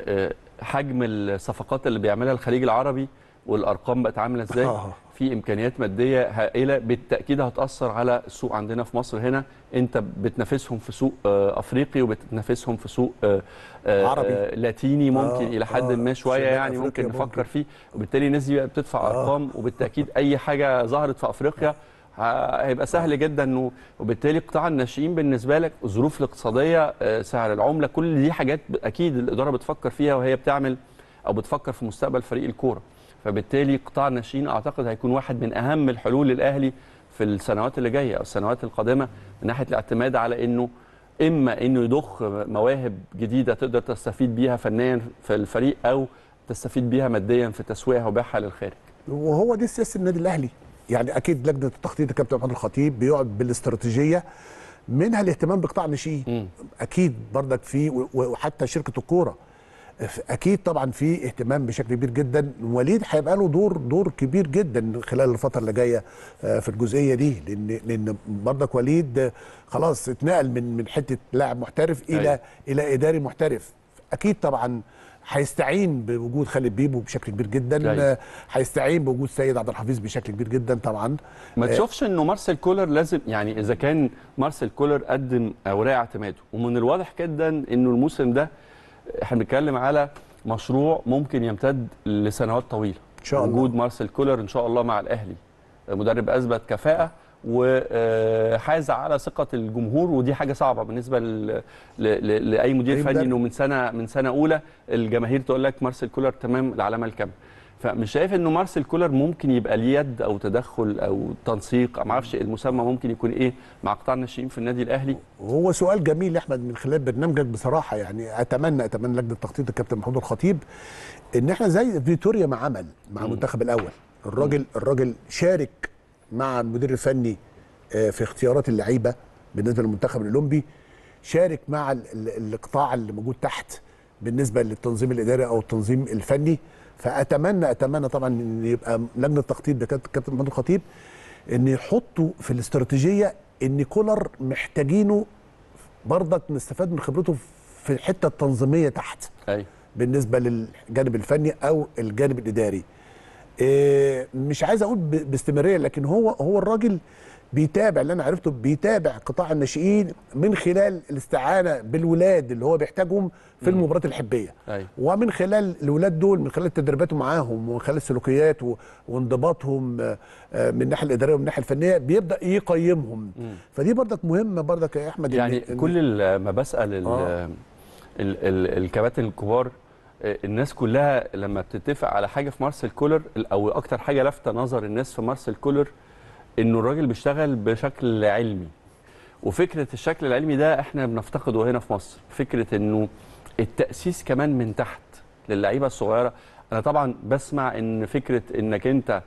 حجم الصفقات اللي بيعملها الخليج العربي والارقام بقت عامله ازاي آه. في امكانيات ماديه هائله بالتاكيد هتاثر على السوق عندنا في مصر هنا انت بتنافسهم في سوق آه، افريقي وبتنافسهم في سوق آه، آه، عربي لاتيني ممكن آه الى حد آه ما شويه يعني ممكن نفكر ممكن. فيه وبالتالي الناس دي بتدفع آه ارقام وبالتاكيد اي حاجه ظهرت في افريقيا هيبقى سهل جدا انه وبالتالي قطاع الناشئين بالنسبه لك الظروف الاقتصاديه سعر العمله كل دي حاجات اكيد الاداره بتفكر فيها وهي بتعمل او بتفكر في مستقبل فريق الكوره فبالتالي قطاع الناشئين اعتقد هيكون واحد من اهم الحلول للاهلي في السنوات اللي جايه او السنوات القادمه من ناحيه الاعتماد على انه اما انه يضخ مواهب جديده تقدر تستفيد بيها فنيا في الفريق او تستفيد بيها ماديا في تسويقها وبيعها للخارج. وهو دي سياسه النادي الاهلي يعني اكيد لجنه التخطيط الكابتن محمد الخطيب بيقعد بالاستراتيجيه منها الاهتمام بقطاع الناشئين اكيد بردك فيه وحتى شركه الكوره اكيد طبعا في اهتمام بشكل كبير جدا وليد هيبقى له دور دور كبير جدا خلال الفتره اللي جايه آه، في الجزئيه دي لان لان برضك وليد خلاص اتنقل من من حته لاعب محترف الى أي. أيوة. الى اداري محترف اكيد طبعا هيستعين بوجود خالد بيبو بشكل كبير جدا أيوة. هيستعين بوجود سيد عبد الحفيظ بشكل كبير جدا طبعا ما آه، تشوفش انه مارسيل كولر لازم يعني اذا كان مارسيل كولر قدم اوراق اعتماده ومن الواضح جدا انه الموسم ده احنا بنتكلم على مشروع ممكن يمتد لسنوات طويله ان شاء الله وجود مارسيل كولر ان شاء الله مع الاهلي مدرب اثبت كفاءه وحاز آه، على ثقه الجمهور ودي حاجه صعبه بالنسبه ل... ل... لاي مدير طيب، فني انه من سنه من سنه اولى الجماهير تقول لك مارسيل كولر تمام العلامه الكامله فمش شايف انه مارسيل كولر ممكن يبقى ليه يد او تدخل او تنسيق ما اعرفش إيه المسمى ممكن يكون ايه مع قطاع الناشئين في النادي الاهلي هو سؤال جميل يا احمد من خلال برنامجك بصراحه يعني اتمنى اتمنى لجنه التخطيط الكابتن محمود الخطيب ان احنا زي فيتوريا ما عمل مع المنتخب الاول الراجل الراجل شارك مع المدير الفني آه، في اختيارات اللعيبه بالنسبه للمنتخب الاولمبي شارك مع القطاع اللي موجود تحت بالنسبه للتنظيم الاداري او التنظيم الفني فاتمنى اتمنى طبعا ان يبقى لجنه التخطيط بكابتن محمود الخطيب ان يحطوا في الاستراتيجيه ان كولر محتاجينه برضك نستفاد من خبرته في الحته التنظيميه تحت أي. بالنسبه للجانب الفني او الجانب الاداري إيه، مش عايز اقول باستمراريه لكن هو هو الراجل بيتابع اللي انا عرفته بيتابع قطاع الناشئين من خلال الاستعانه بالولاد اللي هو بيحتاجهم في المباريات الحبيه أي. أيوة. ومن خلال الولاد دول من خلال تدريباته معاهم ومن خلال سلوكياته وانضباطهم آه، آه، من الناحيه الاداريه ومن الناحيه الفنيه بيبدا يقيمهم م. فدي برضك مهمه برضك يا احمد يعني إن كل ما بسال آه. الكباتن الكبار آه، الناس كلها لما بتتفق على حاجه في مارسيل كولر او اكتر حاجه لفت نظر الناس في مارسيل كولر انه الراجل بيشتغل بشكل علمي وفكره الشكل العلمي ده احنا بنفتقده هنا في مصر فكره انه التاسيس كمان من تحت للعيبه الصغيره انا طبعا بسمع ان فكره انك انت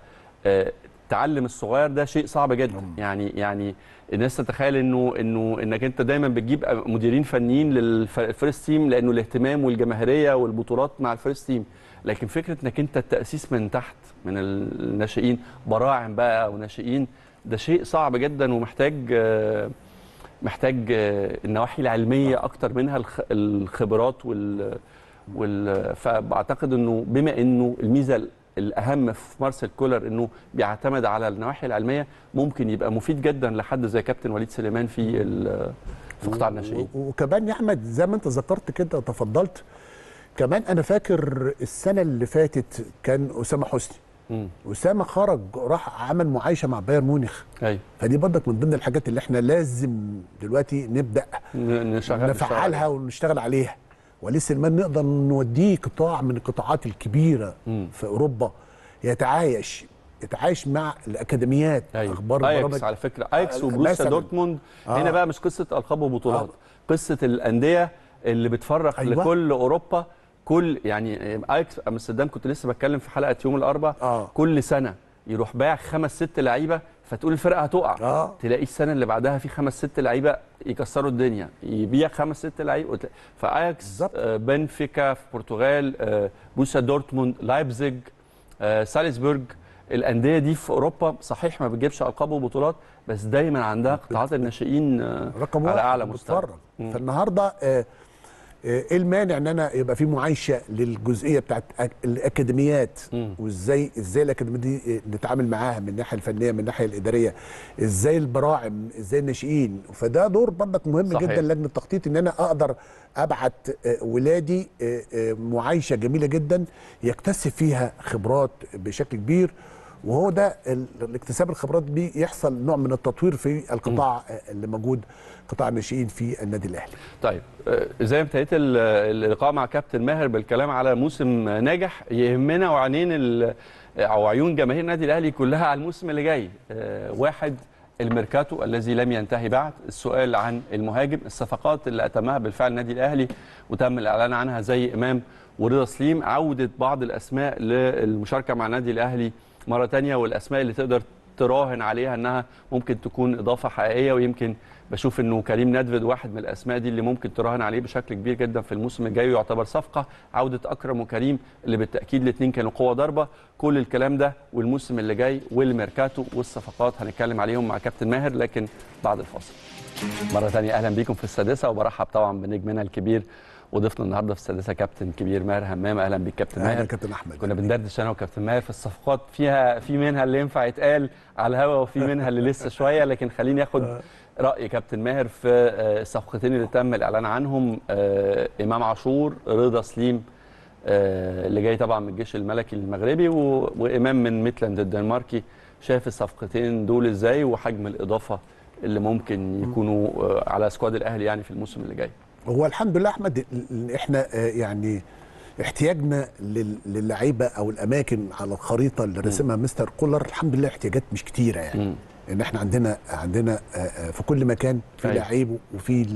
آه، تعلم الصغير ده شيء صعب جدا نعم. يعني يعني الناس تتخيل انه انه انك انت دايما بتجيب مديرين فنيين للفيرست تيم لانه الاهتمام والجماهيريه والبطولات مع الفيرست تيم لكن فكره انك انت التاسيس من تحت من الناشئين براعم بقى وناشئين ده شيء صعب جدا ومحتاج محتاج النواحي العلميه اكتر منها الخبرات وال وال فاعتقد انه بما انه الميزه الاهم في مارسيل كولر انه بيعتمد على النواحي العلميه ممكن يبقى مفيد جدا لحد زي كابتن وليد سليمان في في قطاع الناشئين وكمان يا احمد زي ما انت ذكرت كده وتفضلت كمان انا فاكر السنه اللي فاتت كان اسامه حسني مم. اسامه خرج راح عمل معايشه مع بايرن ميونخ ايوه فدي برضك من ضمن الحاجات اللي احنا لازم دلوقتي نبدا نشغل نفعلها ونشتغل عليها وليه ما نقدر نوديه قطاع من القطاعات الكبيره مم. في اوروبا يتعايش يتعايش مع الاكاديميات أيوة. اخبار ايكس على فكره ايكس آه، وبروسيا دورتموند آه. هنا بقى مش قصه القاب وبطولات آه. قصه الانديه اللي بتفرق أيوة. لكل اوروبا كل يعني اياكس آه، امستردام كنت لسه بتكلم في حلقه يوم الاربعاء آه. كل سنه يروح بايع خمس ست لعيبه فتقول الفرقه هتقع آه. تلاقي السنه اللي بعدها في خمس ست لعيبه يكسروا الدنيا يبيع خمس ست لعيبه فاياكس آه بنفيكا في البرتغال آه بوسا دورتموند لايبزيج آه سالزبورج الانديه دي في اوروبا صحيح ما بتجيبش القاب وبطولات بس دايما عندها قطاعات الناشئين آه، رقم على اعلى مستوى فالنهارده آه ايه المانع ان انا يبقى في معايشه للجزئيه بتاعت الاكاديميات وازاي ازاي الاكاديميه دي نتعامل معاها من الناحيه الفنيه من الناحيه الاداريه ازاي البراعم ازاي الناشئين فده دور برضك مهم صحيح. جدا لجنه التخطيط ان انا اقدر ابعت آه، ولادي آه، آه، معايشه جميله جدا يكتسب فيها خبرات بشكل كبير وهو ده الاكتساب الخبرات بيحصل نوع من التطوير في القطاع اللي موجود قطاع الناشئين في النادي الاهلي. طيب آه، زي ما ابتديت اللقاء مع كابتن ماهر بالكلام على موسم ناجح يهمنا وعينين آه، او عيون جماهير النادي الاهلي كلها على الموسم اللي جاي آه، واحد الميركاتو الذي لم ينتهي بعد السؤال عن المهاجم الصفقات اللي أتمها بالفعل النادي الأهلي وتم الإعلان عنها زي إمام ورضا سليم عودة بعض الأسماء للمشاركة مع النادي الأهلي مره تانية والاسماء اللي تقدر تراهن عليها انها ممكن تكون اضافه حقيقيه ويمكن بشوف انه كريم ندفد واحد من الاسماء دي اللي ممكن تراهن عليه بشكل كبير جدا في الموسم الجاي ويعتبر صفقه عوده اكرم وكريم اللي بالتاكيد الاثنين كانوا قوه ضربه كل الكلام ده والموسم اللي جاي والميركاتو والصفقات هنتكلم عليهم مع كابتن ماهر لكن بعد الفاصل مره ثانيه اهلا بيكم في السادسه وبرحب طبعا بنجمنا الكبير وضيفنا النهارده في السادسه كابتن كبير ماهر همام اهلا بيك كابتن ماهر اهلا كابتن احمد كنا بندردش انا وكابتن ماهر في الصفقات فيها في منها اللي ينفع يتقال على الهوا وفي منها اللي لسه شويه لكن خليني اخد راي كابتن ماهر في آه، الصفقتين اللي تم الاعلان عنهم آه، امام عاشور رضا سليم آه، اللي جاي طبعا من الجيش الملكي المغربي وامام من ميتلاند الدنماركي شايف الصفقتين دول ازاي وحجم الاضافه اللي ممكن يكونوا على سكواد الاهلي يعني في الموسم اللي جاي هو الحمد لله احمد احنا آه، يعني احتياجنا للعيبه او الاماكن على الخريطه اللي رسمها مستر كولر الحمد لله احتياجات مش كتيره يعني ان احنا عندنا عندنا آه، آه، في كل مكان في طيب. لعيب وفي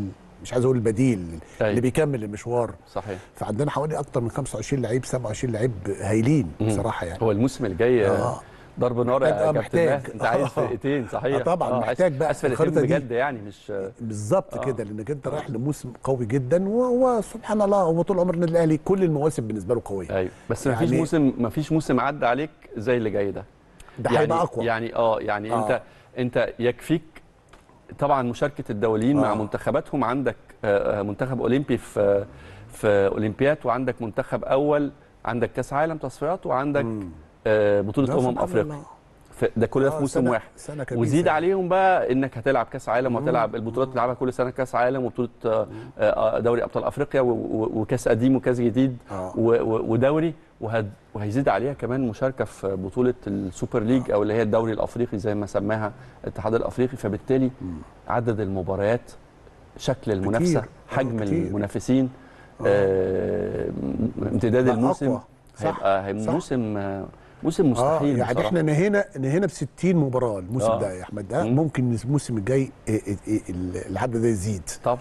مش عايز اقول البديل أي. طيب. اللي بيكمل المشوار صحيح فعندنا حوالي اكتر من 25 لعيب 27 لعيب هايلين بصراحه يعني هو الموسم الجاي آه. ضرب نار يا كابتن انت عايز آه. فرقتين صحيح آه، طبعا آه، محتاج بقى اسفل الخريطه دي بجد يعني مش بالظبط كده لانك انت رايح لموسم قوي جدا وسبحان الله هو طول عمر النادي الاهلي كل المواسم بالنسبه له قويه ايوه بس يعني مفيش موسم مفيش موسم عدى عليك زي اللي جاي ده ده يعني هيبقى اقوى يعني اه يعني آه. انت انت يكفيك طبعا مشاركه الدوليين آه. مع منتخباتهم عندك منتخب اولمبي في في اولمبياد وعندك منتخب اول عندك كاس عالم تصفيات وعندك مم. آه، بطوله امم افريقيا ده كل ده في أمم آه، موسم واحد سنة وزيد عليهم بقى انك هتلعب كاس عالم وهتلعب البطولات بتلعبها كل سنه كاس عالم وبطوله آه، دوري ابطال افريقيا وكاس قديم وكاس جديد ودوري وهيزيد عليها كمان مشاركه في بطوله السوبر ليج او اللي هي الدوري الافريقي زي ما سماها الاتحاد الافريقي فبالتالي عدد المباريات شكل المنافسه حجم المنافسين امتداد الموسم هيبقى موسم موسم آه، مستحيل آه يعني بصراحة. احنا نهينا نهينا ب 60 مباراه الموسم آه. ده يا احمد ده ممكن الموسم الجاي العدد ده يزيد طب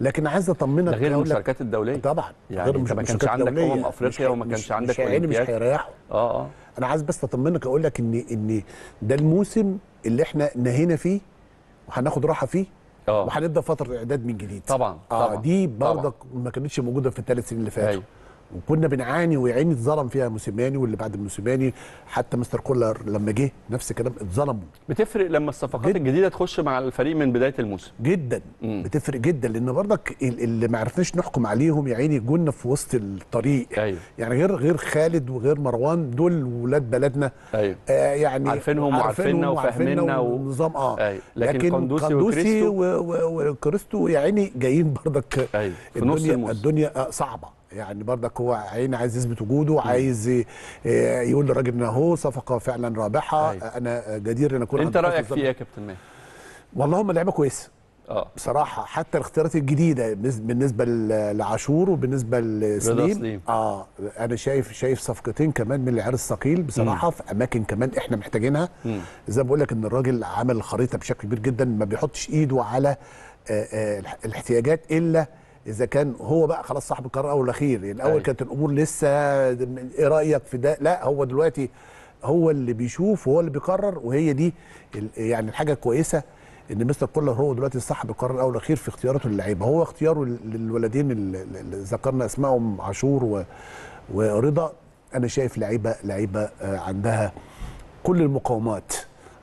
لكن عايز اطمنك غير المشاركات الدوليه طبعا يعني غير انت ما كانش عندك امم افريقيا وما كانش عندك مش مش هيريحوا اه اه انا عايز بس اطمنك اقول لك ان ان ده الموسم اللي احنا نهينا فيه وهناخد راحه فيه آه. وهنبدا فتره اعداد من جديد طبعا, آه، طبعا. اه دي برضك ما كانتش موجوده في الثلاث سنين اللي فاتوا أيوه. وكنا بنعاني وعيني اتظلم فيها موسيماني واللي بعد موسيماني حتى مستر كولر لما جه نفس الكلام اتظلموا بتفرق لما الصفقات الجديده تخش مع الفريق من بدايه الموسم جدا مم. بتفرق جدا لان برضك اللي ما عرفناش نحكم عليهم يا عيني جولنا في وسط الطريق أيوه. يعني غير غير خالد وغير مروان دول ولاد بلدنا أيوه. آه يعني عارفينهم وعارفيننا وفاهميننا ونظام اه أيوه. لكن, لكن قندوسي, قندوسي وكريستو, وكريستو يا عيني جايين برضك أيوه. في الدنيا نص الموسم. الدنيا آه، صعبه يعني برضك هو عين عايز يثبت وجوده عايز آه، يقول للراجل ان اهو صفقه فعلا رابحه أي. آه، انا جدير ان اكون انت رايك فيه يا كابتن ماهر والله هم لعيبه كويسه اه بصراحه حتى الاختيارات الجديده بالنسبه لعاشور وبالنسبه لسليم اه انا شايف شايف صفقتين كمان من العيار الثقيل بصراحه مم. في اماكن كمان احنا محتاجينها مم. زي ما بقول لك ان الراجل عمل الخريطه بشكل كبير جدا ما بيحطش ايده على آآ آه، آآ الاحتياجات الا اذا كان هو بقى خلاص صاحب القرار الاول والاخير يعني الاول أيوه. كانت الامور لسه ايه رايك في ده لا هو دلوقتي هو اللي بيشوف وهو اللي بيقرر وهي دي يعني الحاجه الكويسه ان مستر كولر هو دلوقتي صاحب القرار الاول والاخير في اختياراته للعيبه هو اختياره للولدين اللي ذكرنا اسمائهم عاشور و... ورضا انا شايف لعيبه لعيبه آه، عندها كل المقاومات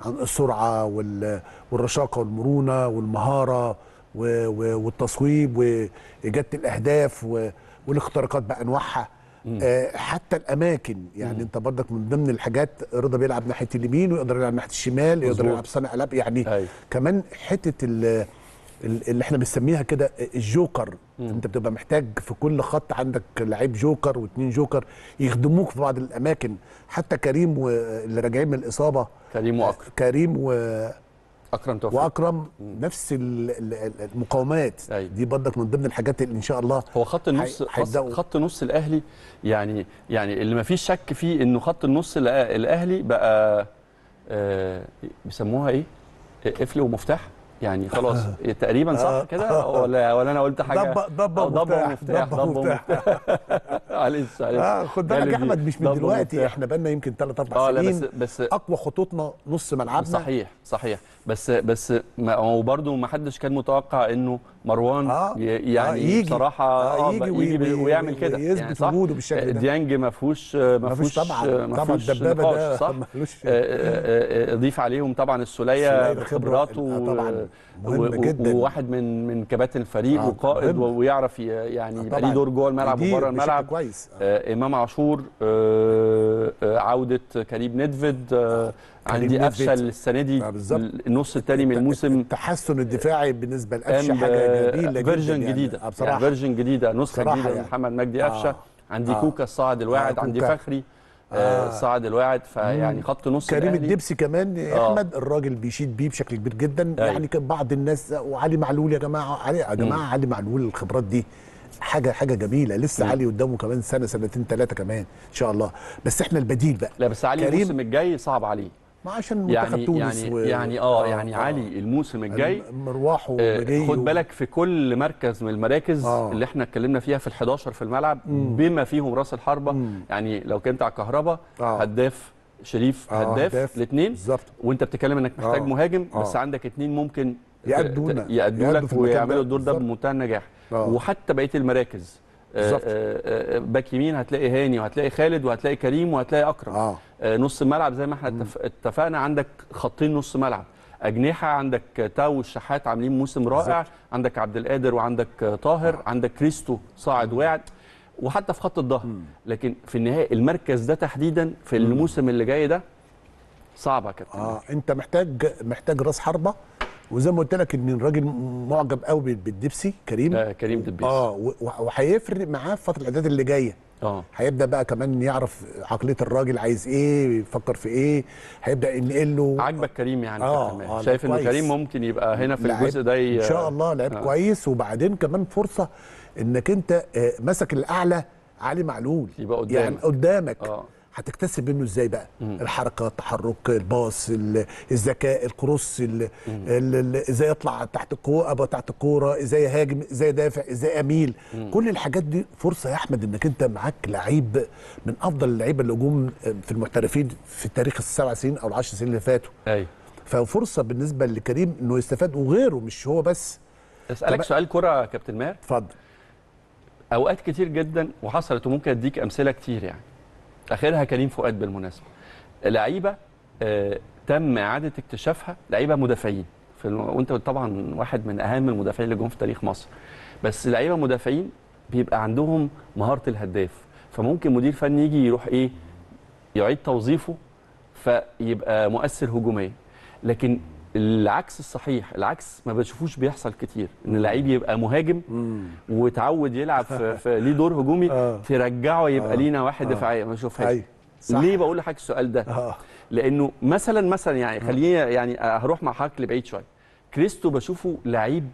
عن السرعه وال... والرشاقه والمرونه والمهاره والتصويب واجاده الاهداف والاختراقات بانواعها آه، حتى الاماكن يعني انت برضك من ضمن الحاجات رضا بيلعب ناحيه اليمين ويقدر يلعب ناحيه الشمال يقدر يلعب صانع العاب يعني هاي. كمان حته اللي احنا بنسميها كده الجوكر مم. انت بتبقى محتاج في كل خط عندك لعيب جوكر واثنين جوكر يخدموك في بعض الاماكن حتى كريم اللي راجعين من الاصابه كريم واكرم كريم و اكرم توفيق واكرم نفس المقاومات أيوة. دي برضك من ضمن الحاجات اللي ان شاء الله هو خط النص حي... خط نص الاهلي يعني يعني اللي ما فيش شك فيه انه خط النص الاهلي بقى آه بيسموها ايه, إيه، قفل ومفتاح يعني خلاص آه. إيه، تقريبا صح آه. كده ولا ولا انا قلت حاجه ضب ضب مفتاح ضب مفتاح معلش معلش اه خد بالك يا يعني احمد مش من دلوقتي احنا بقالنا يمكن ثلاث اربع آه، سنين بس بس اقوى خطوطنا نص ملعبنا صحيح صحيح بس بس وبرده هو برضه ما حدش كان متوقع انه مروان آه, آه، يعني آه يجي بصراحه آه يجي, آه يجي ويعمل كده ويثبت يعني وجوده بالشكل ده ديانج ما فيهوش ما فيهوش طبعا طبعا الدبابه ده صح ملوش آه، آه، ضيف عليهم طبعا السوليه بخبراته طبعا مهم جدا وواحد من من كباتن الفريق آه وقائد ويعرف يعني آه، يبقى ليه دور جوه الملعب وبره الملعب كويس آه. آه امام عاشور آه, آه، عوده كريم ندفيد آه عندي قفشه السنه دي النص الثاني من الموسم التحسن الدفاعي بالنسبه لقفشه حاجه جميله فيرجن جدا يعني. جديده يعني بصراحه يعني فيرجن جديده نسخه جديده يعني. محمد مجدي قفشه آه. عندي آه. كوكا الصاعد الواعد عندي فخري آه. آه. صعد الواعد فيعني خط نص كريم الدبسي كمان آه. احمد الراجل بيشيد بيه بشكل كبير جدا أي. أيوة. يعني كان بعض الناس وعلي معلول يا جماعه علي يا جماعه مم. علي معلول الخبرات دي حاجه حاجه جميله لسه مم. علي قدامه كمان سنه سنتين ثلاثه كمان ان شاء الله بس احنا البديل بقى لا بس علي الموسم الجاي صعب عليه ما عشان منتخب يعني تونس يعني و... يعني اه, آه، يعني آه علي الموسم الجاي مروحه آه، وبديه خد بالك في كل مركز من المراكز آه اللي احنا اتكلمنا فيها في ال11 في الملعب بما فيهم راس الحربه يعني لو كنت على كهربا آه هداف شريف آه هداف الاثنين وانت بتتكلم انك محتاج آه مهاجم آه بس عندك اثنين ممكن يأدونا يأدوا لك ويعملوا الدور ده بمنتهى النجاح آه وحتى بقيه المراكز آه، آه، آه، باك يمين هتلاقي هاني وهتلاقي خالد وهتلاقي كريم وهتلاقي اكرم آه. نص الملعب زي ما احنا اتفقنا عندك خطين نص ملعب اجنحه عندك تاو والشحات عاملين موسم رائع بالزبط. عندك عبد القادر وعندك طاهر آه. عندك كريستو صاعد واعد وحتى في خط الظهر لكن في النهايه المركز ده تحديدا في الموسم اللي جاي ده صعبه كابتن اه انت محتاج محتاج راس حربه وزي ما قلت لك ان راجل معجب قوي بالدبسي كريم آه كريم دبيس اه وهيفرق معاه في فتره الاعداد اللي جايه اه هيبدا بقى كمان يعرف عقليه الراجل عايز ايه بيفكر في ايه هيبدا ينقل له عاجبك كريم يعني آه, آه شايف ان كريم ممكن يبقى هنا في الجزء ده ان شاء الله لعيب آه. كويس وبعدين كمان فرصه انك انت آه، مسك الاعلى علي معلول يبقى قدامك يعني قدامك آه. هتكتسب منه ازاي بقى مم. الحركه التحرك الباص الذكاء الكروس ازاي اطلع تحت الكوره ابقى تحت الكوره ازاي اهاجم ازاي ادافع ازاي اميل مم. كل الحاجات دي فرصه يا احمد انك انت معاك لعيب من افضل اللعيبه الهجوم آه، في المحترفين في تاريخ السبع سنين او العشر سنين اللي فاتوا ايوه ففرصه بالنسبه لكريم انه يستفاد وغيره مش هو بس اسالك طب... سؤال كره كابتن ماهر اتفضل اوقات كتير جدا وحصلت وممكن اديك امثله كتير يعني اخرها كريم فؤاد بالمناسبه لعيبه آه، تم اعاده اكتشافها لعيبه مدافعين في وانت طبعا واحد من اهم المدافعين اللي جم في تاريخ مصر بس لعيبه مدافعين بيبقى عندهم مهاره الهداف فممكن مدير فني يجي يروح ايه يعيد توظيفه فيبقى مؤثر هجوميا لكن العكس الصحيح العكس ما بشوفوش بيحصل كتير ان اللعيب يبقى مهاجم وتعود يلعب في, في ليه دور هجومي آه. ترجعه يبقى آه. لينا واحد دفاعي آه. دفاعيه ما نشوفهاش أيوه. ليه بقول لحضرتك السؤال ده لانه مثلا مثلا يعني خليني يعني هروح مع حضرتك لبعيد شويه كريستو بشوفه لعيب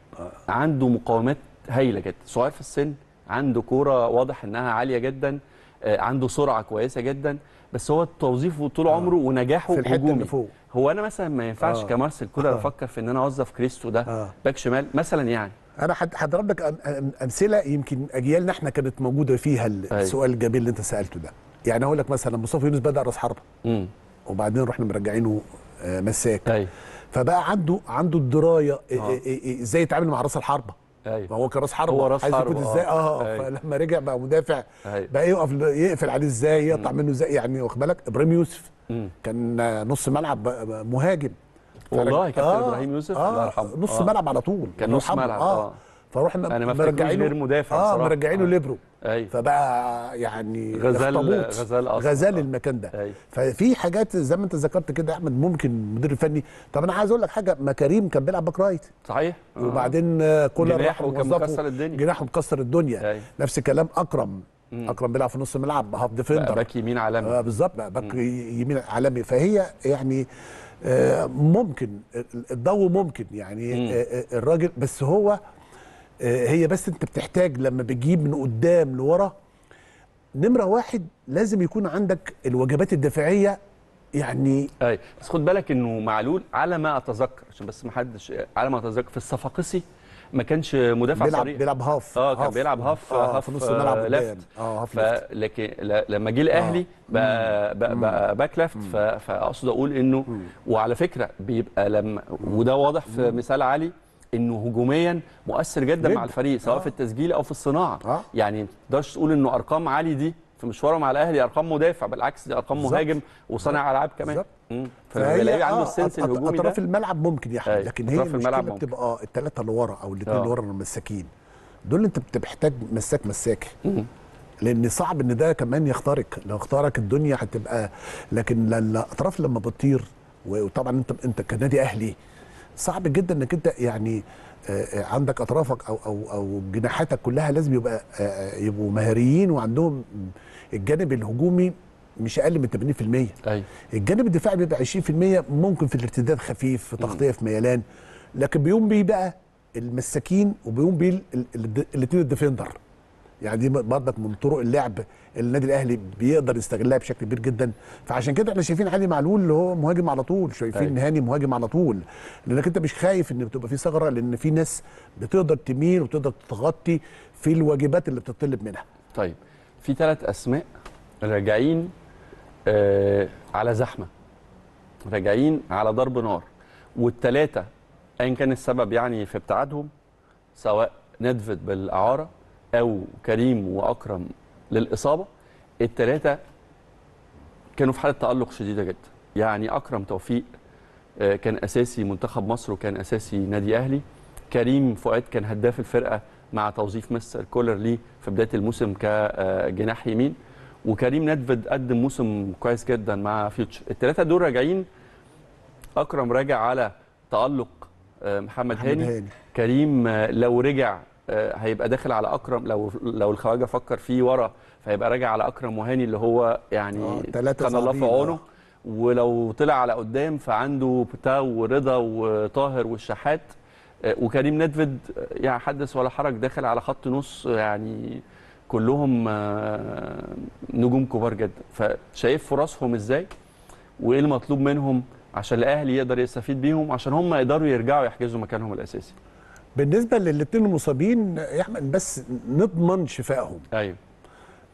عنده مقاومات هايله جدا صغير في السن عنده كوره واضح انها عاليه جدا عنده سرعه كويسه جدا بس هو توظيفه طول آه. عمره ونجاحه في الحته اللي فوق هو انا مثلا ما ينفعش آه. كمارسيل كولر آه. افكر في ان انا اوظف كريستو ده آه. باك شمال مثلا يعني انا هضرب لك امثله يمكن اجيالنا احنا كانت موجوده فيها أيوه. السؤال الجميل اللي انت سالته ده يعني اقول لك مثلا مصطفى يونس بدا راس حربه وبعدين رحنا مرجعينه آه، مساك أي. أيوه. فبقى عنده عنده الدرايه آه، ازاي يتعامل مع راس الحربه ايوه ما هو كان راس حرب هو راس حرب عايز يكون ازاي اه, آه. أيوة. فلما رجع بقى مدافع أيوة. بقى يقف يقفل عليه ازاي يقطع منه ازاي يعني واخد بالك ابراهيم يوسف مم. كان نص ملعب مهاجم والله كابتن آه ابراهيم يوسف آه الله يرحمه نص آه. ملعب على طول كان نص ملعب اه, آه. فروح انا ما مرجعين غير مدافع اه مرجعينه آه. ليبرو أي. أيوه. فبقى يعني غزال غزال أصلاً. غزال آه. المكان ده أي. أيوه. ففي حاجات زي ما انت ذكرت كده احمد ممكن المدير الفني طب انا عايز اقول لك حاجه ما كريم كان بيلعب باك رايت صحيح آه. وبعدين كولر راح مكسر الدنيا جناحه مكسر الدنيا أي. أيوه. نفس الكلام اكرم مم. اكرم بيلعب في نص الملعب هاف ديفندر باك يمين عالمي آه بالظبط باك يمين عالمي فهي يعني آه ممكن الضو ممكن يعني آه،, آه الراجل بس هو هي بس انت بتحتاج لما بتجيب من قدام لورا نمره واحد لازم يكون عندك الوجبات الدفاعيه يعني اي بس خد بالك انه معلول على ما اتذكر عشان بس ما حدش على ما اتذكر في الصفاقسي ما كانش مدافع بيلعب صريح بيلعب هاف اه كان بيلعب هاف آه هاف في نص الملعب اه, آه، هاف ليفت لكن لما جه الاهلي آه. بقى, بقى, بقى باك ليفت فاقصد اقول انه وعلى فكره بيبقى لما وده واضح في مثال علي انه هجوميا مؤثر جدا مع الفريق سواء آه. في التسجيل او في الصناعه آه. يعني ما تقدرش تقول انه ارقام علي دي في مشواره مع الاهلي ارقام مدافع بالعكس دي ارقام مهاجم وصانع العاب كمان فاللعيب عنده آه السنس آه الهجومي اطراف الملعب ممكن يا حبيبي لكن هي المشكله بتبقى اه الثلاثه اللي ورا او الاثنين آه. اللي ورا المساكين دول انت بتحتاج مساك مساك لان صعب ان ده كمان يخترق لو اختارك الدنيا هتبقى لكن الاطراف لما بتطير وطبعا انت انت كنادي اهلي صعب جدا انك انت يعني آه، آه، عندك اطرافك او او او جناحاتك كلها لازم يبقى آه، يبقوا مهاريين وعندهم الجانب الهجومي مش اقل من 80% ايوه الجانب الدفاعي بيبقى 20% ممكن في الارتداد خفيف في تغطيه في ميلان لكن بيقوم بيه بقى المساكين وبيقوم بيه الاثنين الديفندر يعني دي برضك من طرق اللعب اللي النادي الاهلي بيقدر يستغلها بشكل كبير جدا فعشان كده احنا شايفين علي معلول اللي هو مهاجم على طول شايفين أي. أيوة. هاني مهاجم على طول لانك انت مش خايف ان بتبقى في ثغره لان في ناس بتقدر تميل وتقدر تتغطي في الواجبات اللي بتطلب منها طيب في ثلاث اسماء راجعين آه على زحمه راجعين على ضرب نار والثلاثه ايا كان السبب يعني في ابتعادهم سواء ندفت بالاعاره او كريم واكرم للاصابه الثلاثه كانوا في حاله تالق شديده جدا يعني اكرم توفيق آه، كان اساسي منتخب مصر وكان اساسي نادي اهلي كريم فؤاد كان هداف الفرقه مع توظيف مستر كولر ليه في بدايه الموسم كجناح يمين وكريم ندفد قدم موسم كويس جدا مع فيوتشر الثلاثه دول راجعين اكرم راجع على تالق آه، محمد, محمد هاني كريم آه، لو رجع آه، هيبقى داخل على اكرم لو لو الخواجه فكر فيه ورا فهيبقى راجع على اكرم وهاني اللي هو يعني آه، كان الله في عونه ولو طلع على قدام فعنده بتاو ورضا وطاهر والشحات آه، وكريم ندفد يعني حدث ولا حرج داخل على خط نص يعني كلهم نجوم كبار جدا فشايف فرصهم ازاي وايه المطلوب منهم عشان الاهلي يقدر يستفيد بيهم عشان هم يقدروا يرجعوا يحجزوا مكانهم الاساسي بالنسبه للاثنين المصابين يا احمد بس نضمن شفائهم ايوه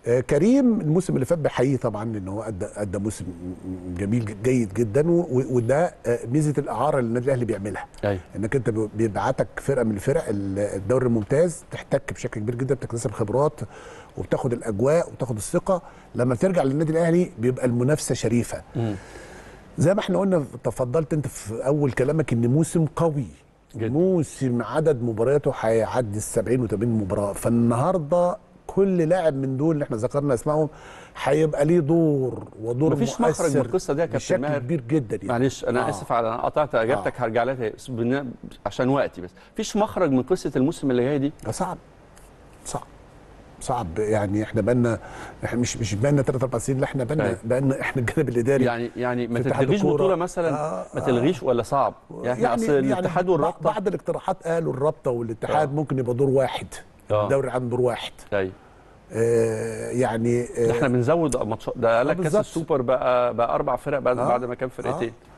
آه كريم الموسم اللي فات بحقيقي طبعا ان هو ادى ادى موسم جميل جيد جدا وده آه، ميزه الاعاره اللي النادي الاهلي بيعملها أيوة. انك انت بيبعتك فرقه من الفرق الدوري الممتاز تحتك بشكل كبير جدا بتكتسب خبرات وبتاخد الاجواء وبتاخد الثقه لما بترجع للنادي الاهلي بيبقى المنافسه شريفه م. زي ما احنا قلنا تفضلت انت في اول كلامك ان موسم قوي جد. موسم عدد مبارياته هيعدي ال 70 و80 مباراه فالنهارده كل لاعب من دول اللي احنا ذكرنا اسمائهم هيبقى ليه دور ودور مفيش مخرج من القصه دي يا كابتن ماهر كبير جدا يعني. معلش انا آه. اسف على انا قطعت اجابتك آه. هرجع لها عشان وقتي بس مفيش مخرج من قصه الموسم اللي جاي دي صعب صعب صعب يعني احنا بقالنا احنا مش مش بقالنا ثلاث اربع سنين لا احنا بقالنا طيب. بقالنا احنا الجانب الاداري يعني يعني ما تلغيش بطوله مثلا آه ما آه. تلغيش ولا صعب يعني, يعني اصل يعني الاتحاد والرابطه بعض الاقتراحات قالوا الرابطه والاتحاد آه. ممكن يبقى دور واحد آه. الدوري عن دور واحد ايوه آه يعني آه احنا بنزود ماتشات ده قال لك آه، كاس السوبر بقى بقى اربع فرق بعد, آه. بعد ما كان فرقتين آه.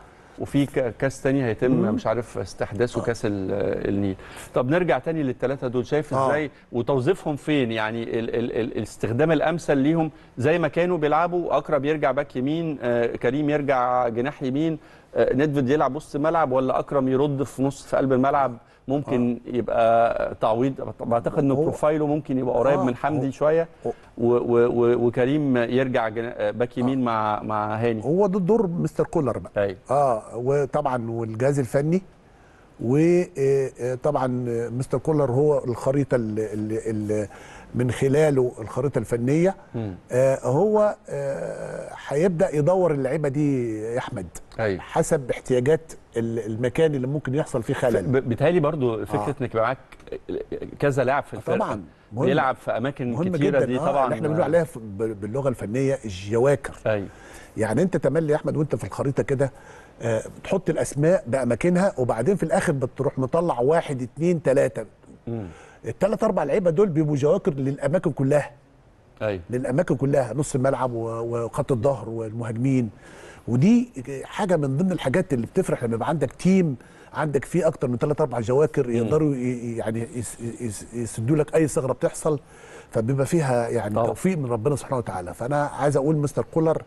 وفي كاس تاني هيتم مم. مش عارف استحداثه آه. كاس النيل طب نرجع تاني للثلاثه دول شايف آه. ازاي وتوظيفهم فين يعني ال ال ال الاستخدام الامثل ليهم زي ما كانوا بيلعبوا اقرب يرجع باك يمين آه كريم يرجع جناح يمين آه ندفد يلعب وسط ملعب ولا اكرم يرد في نص في قلب الملعب ممكن آه. يبقى تعويض بعتقد انه بروفايله ممكن يبقى قريب آه. من حمدي شويه وكريم يرجع باك يمين آه. مع مع هاني هو ده دور مستر كولر بقى أي. طيب. اه وطبعا والجهاز الفني وطبعا آه، آه، مستر كولر هو الخريطه اللي, اللي, اللي من خلاله الخريطه الفنيه آه هو آه هيبدا يدور اللعيبه دي يا احمد أي. أيوه. حسب احتياجات المكان اللي ممكن يحصل فيه خلل بتهيالي برضو آه. فكره آه. انك معاك كذا لاعب في الفرقه طبعا مهم. بيلعب في اماكن مهم كتيره جداً. دي آه. طبعا احنا بنقول عليها باللغه الفنيه الجواكر أي. أيوه. يعني انت تملي يا احمد وانت في الخريطه كده بتحط آه، الاسماء باماكنها وبعدين في الاخر بتروح مطلع واحد اثنين ثلاثه الثلاث اربع لعيبه دول بيبقوا جواكر للاماكن كلها ايوه للاماكن كلها نص الملعب وخط الظهر والمهاجمين ودي حاجه من ضمن الحاجات اللي بتفرح لما يبقى عندك تيم عندك فيه اكتر من ثلاث اربع جواكر يقدروا يعني يسدوا لك اي ثغره بتحصل فبيبقى فيها يعني طبعا. توفيق من ربنا سبحانه وتعالى فانا عايز اقول مستر كولر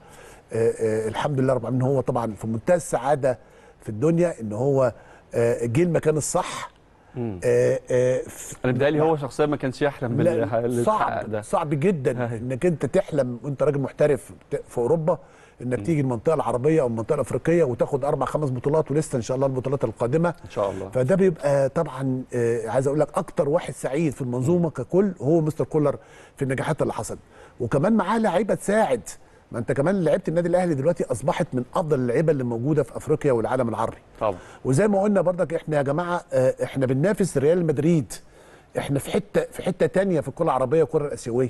آه، آه، الحمد لله رب العالمين هو طبعا في منتهى السعاده في الدنيا ان هو آه، جه المكان الصح آآ آآ آه، آه، انا بيتهيألي هو شخصيا ما كانش يحلم بالحقيقه صعب ده. صعب جدا انك انت تحلم وانت راجل محترف في اوروبا انك تيجي المنطقه العربيه او المنطقه الافريقيه وتاخد اربع خمس بطولات ولسه ان شاء الله البطولات القادمه ان شاء الله فده بيبقى طبعا آه، عايز اقول لك اكتر واحد سعيد في المنظومه ككل هو مستر كولر في النجاحات اللي حصلت وكمان معاه لعيبه تساعد ما انت كمان لعيبه النادي الاهلي دلوقتي اصبحت من افضل اللعيبه اللي موجوده في افريقيا والعالم العربي طبعا وزي ما قلنا برضك احنا يا جماعه آه، احنا بننافس ريال مدريد احنا في حته في حته ثانيه في الكره العربيه والكره الاسيويه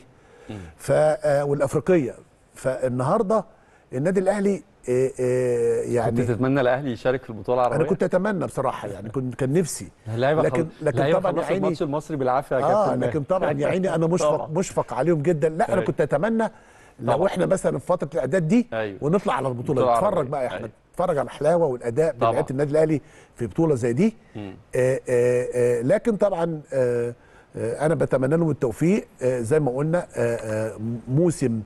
ف آه، والافريقيه فالنهارده النادي الاهلي إيه إيه يعني كنت تتمنى الاهلي يشارك في البطوله العربيه انا كنت اتمنى بصراحه يعني كنت كان نفسي لكن لكن طبعا يعني الماتش المصري بالعافيه يا آه، كابتن اه لكن طبعا يا عيني انا مشفق مشفق عليهم جدا لا انا طيب. كنت اتمنى لو احنا مثلا في فتره الاعداد دي أيوة. ونطلع على البطوله نتفرج بقى يا أيوه. احمد أيوة. اتفرج على الحلاوه والاداء بتاعه النادي الاهلي في بطوله زي دي آآ آآ آآ لكن طبعا آآ آه، آآ آه، انا بتمنى لهم التوفيق آه، زي ما قلنا آآ موسم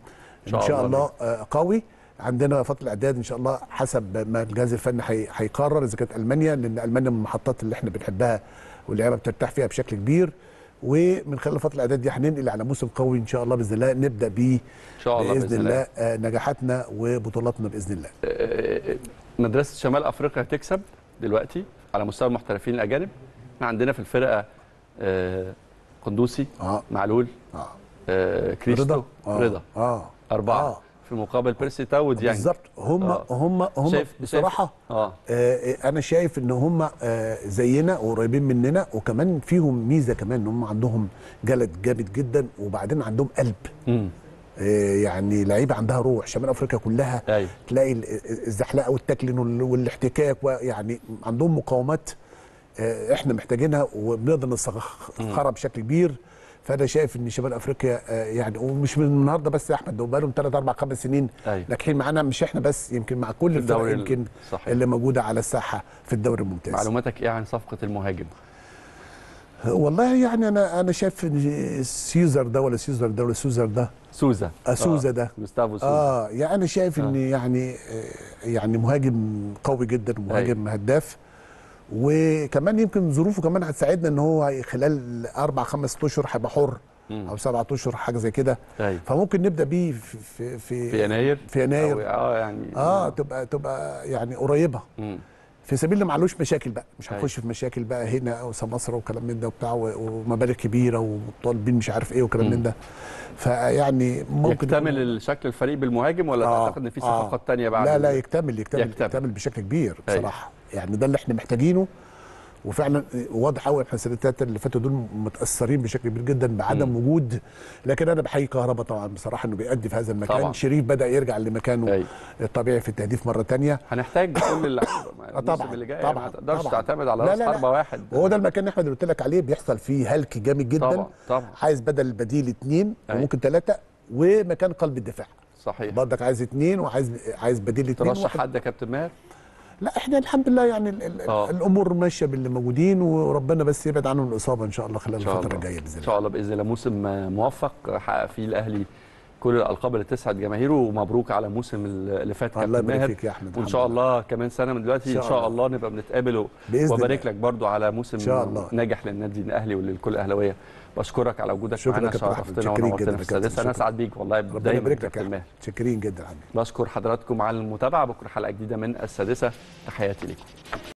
ان شاء الله, الله قوي عندنا فتره الاعداد ان شاء الله حسب ما الجهاز الفني هيقرر اذا كانت المانيا لان المانيا من المحطات اللي احنا بنحبها واللعيبه بترتاح فيها بشكل كبير ومن خلال فتره الاعداد دي هننقل على موسم قوي ان شاء الله باذن الله نبدا بيه ان شاء الله باذن, بإذن الله, الله نجاحاتنا وبطولاتنا باذن الله. آه، آه، مدرسه شمال افريقيا هتكسب دلوقتي على مستوى المحترفين الاجانب احنا عندنا في الفرقه آه، قندوسي آه. معلول آه. آه كريستو رضا آه. رضا آه. اربعه آه. في مقابل بيرسي تاو وديانج يعني. بالظبط هم آه. هم هم شايف بصراحه آه. آه انا شايف ان هم آه زينا وقريبين مننا وكمان فيهم ميزه كمان ان هم عندهم جلد جامد جدا وبعدين عندهم قلب مم. آه، يعني لعيبه عندها روح شمال افريقيا كلها أي. أيوه. تلاقي الزحلقه والتاكلين والاحتكاك يعني عندهم مقاومات آه، احنا محتاجينها وبنقدر نصغرها بشكل كبير فانا شايف ان شمال افريقيا آه، يعني ومش من النهارده بس يا احمد ده بقالهم ثلاث اربع خمس سنين أيوة. ناجحين معانا مش احنا بس يمكن مع كل الفرق يمكن صحيح. اللي موجوده على الساحه في الدوري الممتاز معلوماتك ايه عن صفقه المهاجم؟ والله يعني انا انا شايف ان سيزر ده ولا سيزر ده ولا سوزر ده سوزا آه سوزا آه. ده جوستافو سوزا اه يعني انا شايف آه. ان يعني آه، يعني مهاجم قوي جدا مهاجم أيوة. هداف وكمان يمكن ظروفه كمان هتساعدنا ان هو خلال اربع خمس اشهر هيبقى حر او سبعة اشهر حاجه زي كده أيوة. فممكن نبدا بيه في في في يناير في يناير اه يعني اه تبقى تبقى يعني قريبه مم. في سبيل ما معلوش مشاكل بقى مش طيب. هنخش أيوة. في مشاكل بقى هنا او سماسره وكلام من ده وبتاع ومبالغ كبيره وطالبين مش عارف ايه وكلام من ده فيعني ممكن يكتمل يكون... شكل الفريق بالمهاجم ولا آه تعتقد ان في صفقات آه ثانيه بعد لا لا يكتمل يكتمل يكتمل, يكتمل بشكل كبير طيب. بصراحه أيوة. يعني ده اللي احنا محتاجينه وفعلا واضح قوي احنا الثلاثه اللي فاتوا دول متاثرين بشكل كبير جدا بعدم م. وجود لكن انا بحيي كهربا طبعا بصراحه انه بيأدي في هذا المكان طبعا. شريف بدا يرجع لمكانه أي. الطبيعي في التهديف مره ثانيه هنحتاج كل اللعيبه آه، طبعا اللي جاي طبعا ما تقدرش تعتمد على راس حربه واحد وهو ده المكان اللي احمد اللي قلت لك عليه بيحصل فيه هلك جامد جدا طبعا طبعا عايز بدل البديل اثنين وممكن ثلاثه ومكان قلب الدفاع صحيح برضك عايز اثنين وعايز عايز بديل اثنين ترشح حد يا كابتن ماهر لا احنا الحمد لله يعني الـ الـ آه. الامور ماشيه باللي موجودين وربنا بس يبعد عنهم الاصابه ان شاء الله خلال شاء الفتره الجايه باذن الله ان شاء الله باذن الله موسم موفق حقق فيه الاهلي كل الالقاب اللي تسعد جماهيره ومبروك على الموسم اللي فات كابتن الله يبارك فيك يا احمد وان شاء الله كمان سنه من دلوقتي ان شاء الله نبقى بنتقابل وبارك لك برضو على موسم ناجح للنادي الاهلي وللكل اهلاويه واشكرك على وجودك معانا شرفتنا ونورتنا في السادسه انا سعد بيك والله دايما كابتن ماهر شاكرين جدا عمي بشكر حضراتكم على المتابعه بكره حلقه جديده من السادسه تحياتي لكم